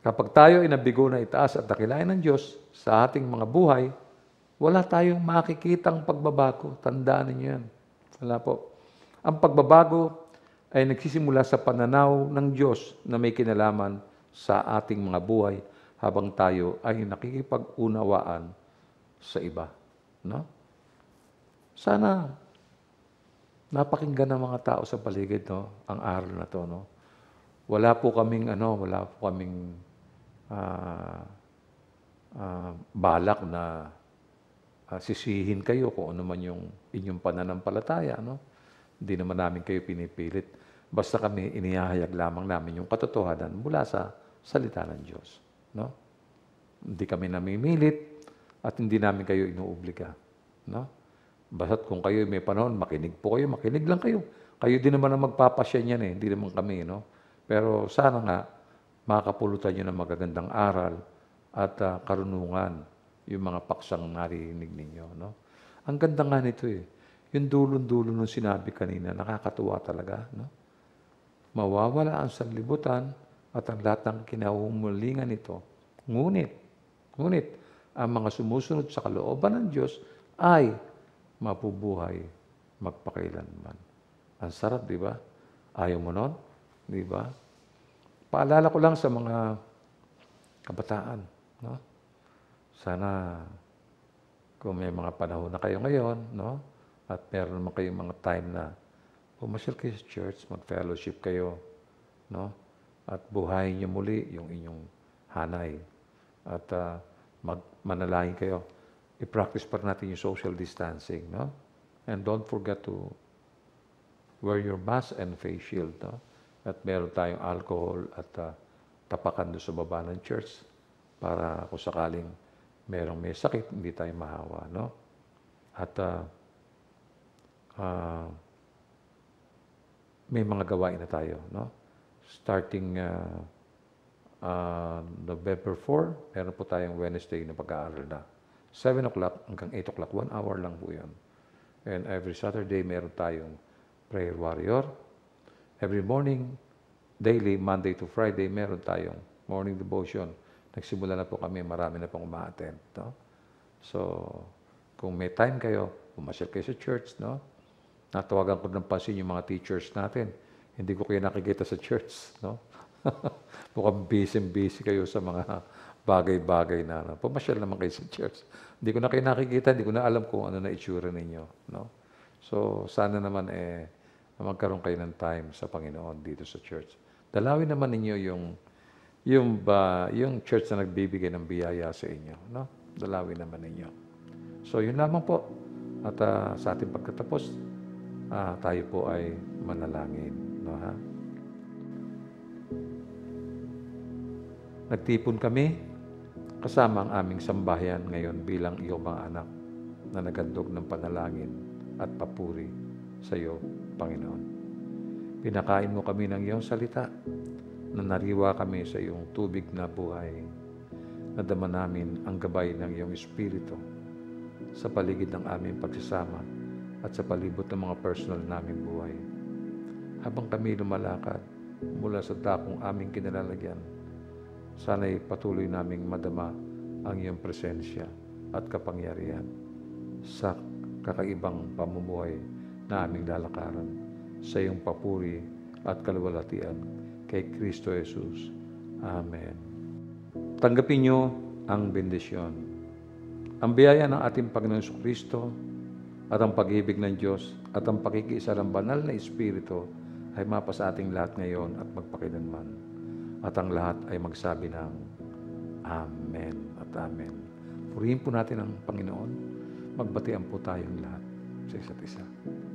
Kapag tayo ay nabigo na itaas at dakilain ng Diyos sa ating mga buhay, wala tayong makikitang pagbabago. Tandaan ninyo yan. Wala po. Ang pagbabago ay nagsisimula sa pananaw ng Diyos na may kinalaman sa ating mga buhay habang tayo ay nakikipag-unawaan sa iba. No? Sana napakinggan ng mga tao sa paligid no, ang aral na to. No? Wala po kaming, ano, wala po kaming uh, uh, balak na uh, sisihin kayo kung ano man yung inyong pananampalataya. No? Hindi naman namin kayo pinipilit. Basta kami inihahayag lamang namin yung katotohanan mula sa salita ng Diyos. No? Hindi kami namimilit at hindi namin kayo inuobliga. No? Basta't kung kayo may panahon, makinig po kayo, makinig lang kayo. Kayo din naman ang magpapasya niyan eh, hindi naman kami. No? Pero sana nga, makakapulutan niyo ng magagandang aral at uh, karunungan yung mga paksang narinig ninyo. No? Ang ganda nga nito eh. Yung dulon-dulo ng sinabi kanina, nakakatuwa talaga. No? Mawawala ang sanlibutan, at ang lahat ng kinahumulingan nito. Ngunit, ngunit, ang mga sumusunod sa kalooban ng Diyos ay mapubuhay magpakailanman. Ang sarap, di ba? Ayaw mo nun? Di ba? Paalala ko lang sa mga kabataan. No? Sana kung may mga panahon na kayo ngayon, no? at meron naman kayong mga time na pumasyal kayo sa church, mag-fellowship kayo. No? at buhayin niyo muli yung inyong hanay. At uh, mag kayo. I-practice pa natin yung social distancing, no? And don't forget to wear your mask and face shield, no? At meron tayong alcohol at uh, tapakan doon sa baba ng church para kung sakaling merong may sakit, hindi tayo mahawa, no? At uh, uh, may mga gawain na tayo, no? starting uh, uh, November 4, meron po tayong Wednesday na pag-aaral na. 7 o'clock hanggang 8 o'clock, 1 hour lang po yun. And every Saturday, meron tayong prayer warrior. Every morning, daily, Monday to Friday, meron tayong morning devotion. Nagsimula na po kami, marami na pong umaattend. No? So, kung may time kayo, pumasyal kayo sa church, no? Natawagan ko ng pansin yung mga teachers natin hindi ko kayo nakikita sa church, no? Mukhang busy-busy kayo sa mga bagay-bagay na ano. Pumasyal naman kayo sa church. Hindi ko na kayo nakikita, hindi ko na alam kung ano na itsura ninyo, no? So, sana naman eh, magkaroon kayo ng time sa Panginoon dito sa church. Dalawin naman ninyo yung yung ba yung church na nagbibigay ng biyaya sa inyo, no? Dalawin naman ninyo. So yun lamang po. At uh, sa ating pagkatapos, uh, tayo po ay manalangin. No, ha? Nagtipon kami kasama ang aming sambahayan ngayon bilang iyong mga anak na nagandog ng panalangin at papuri sa iyo, Panginoon. Pinakain mo kami ng iyong salita na nariwa kami sa iyong tubig na buhay. Nadama namin ang gabay ng iyong Espiritu sa paligid ng aming pagsasama at sa palibot ng mga personal naming buhay habang kami lumalakad mula sa dakong aming kinalalagyan. Sana'y patuloy naming madama ang iyong presensya at kapangyarihan sa kakaibang pamumuhay na aming lalakaran sa iyong papuri at kalwalatian kay Kristo Jesus. Amen. Tanggapin niyo ang bendisyon. Ang biyaya ng ating Panginoon Kristo at ang pag-ibig ng Diyos at ang pakikiisa ng banal na Espiritu ay mapa sa ating lahat ngayon at magpakilanman. At ang lahat ay magsabi ng Amen at Amen. Purihin po natin ang Panginoon. Magbatian po tayong lahat sa isa't isa.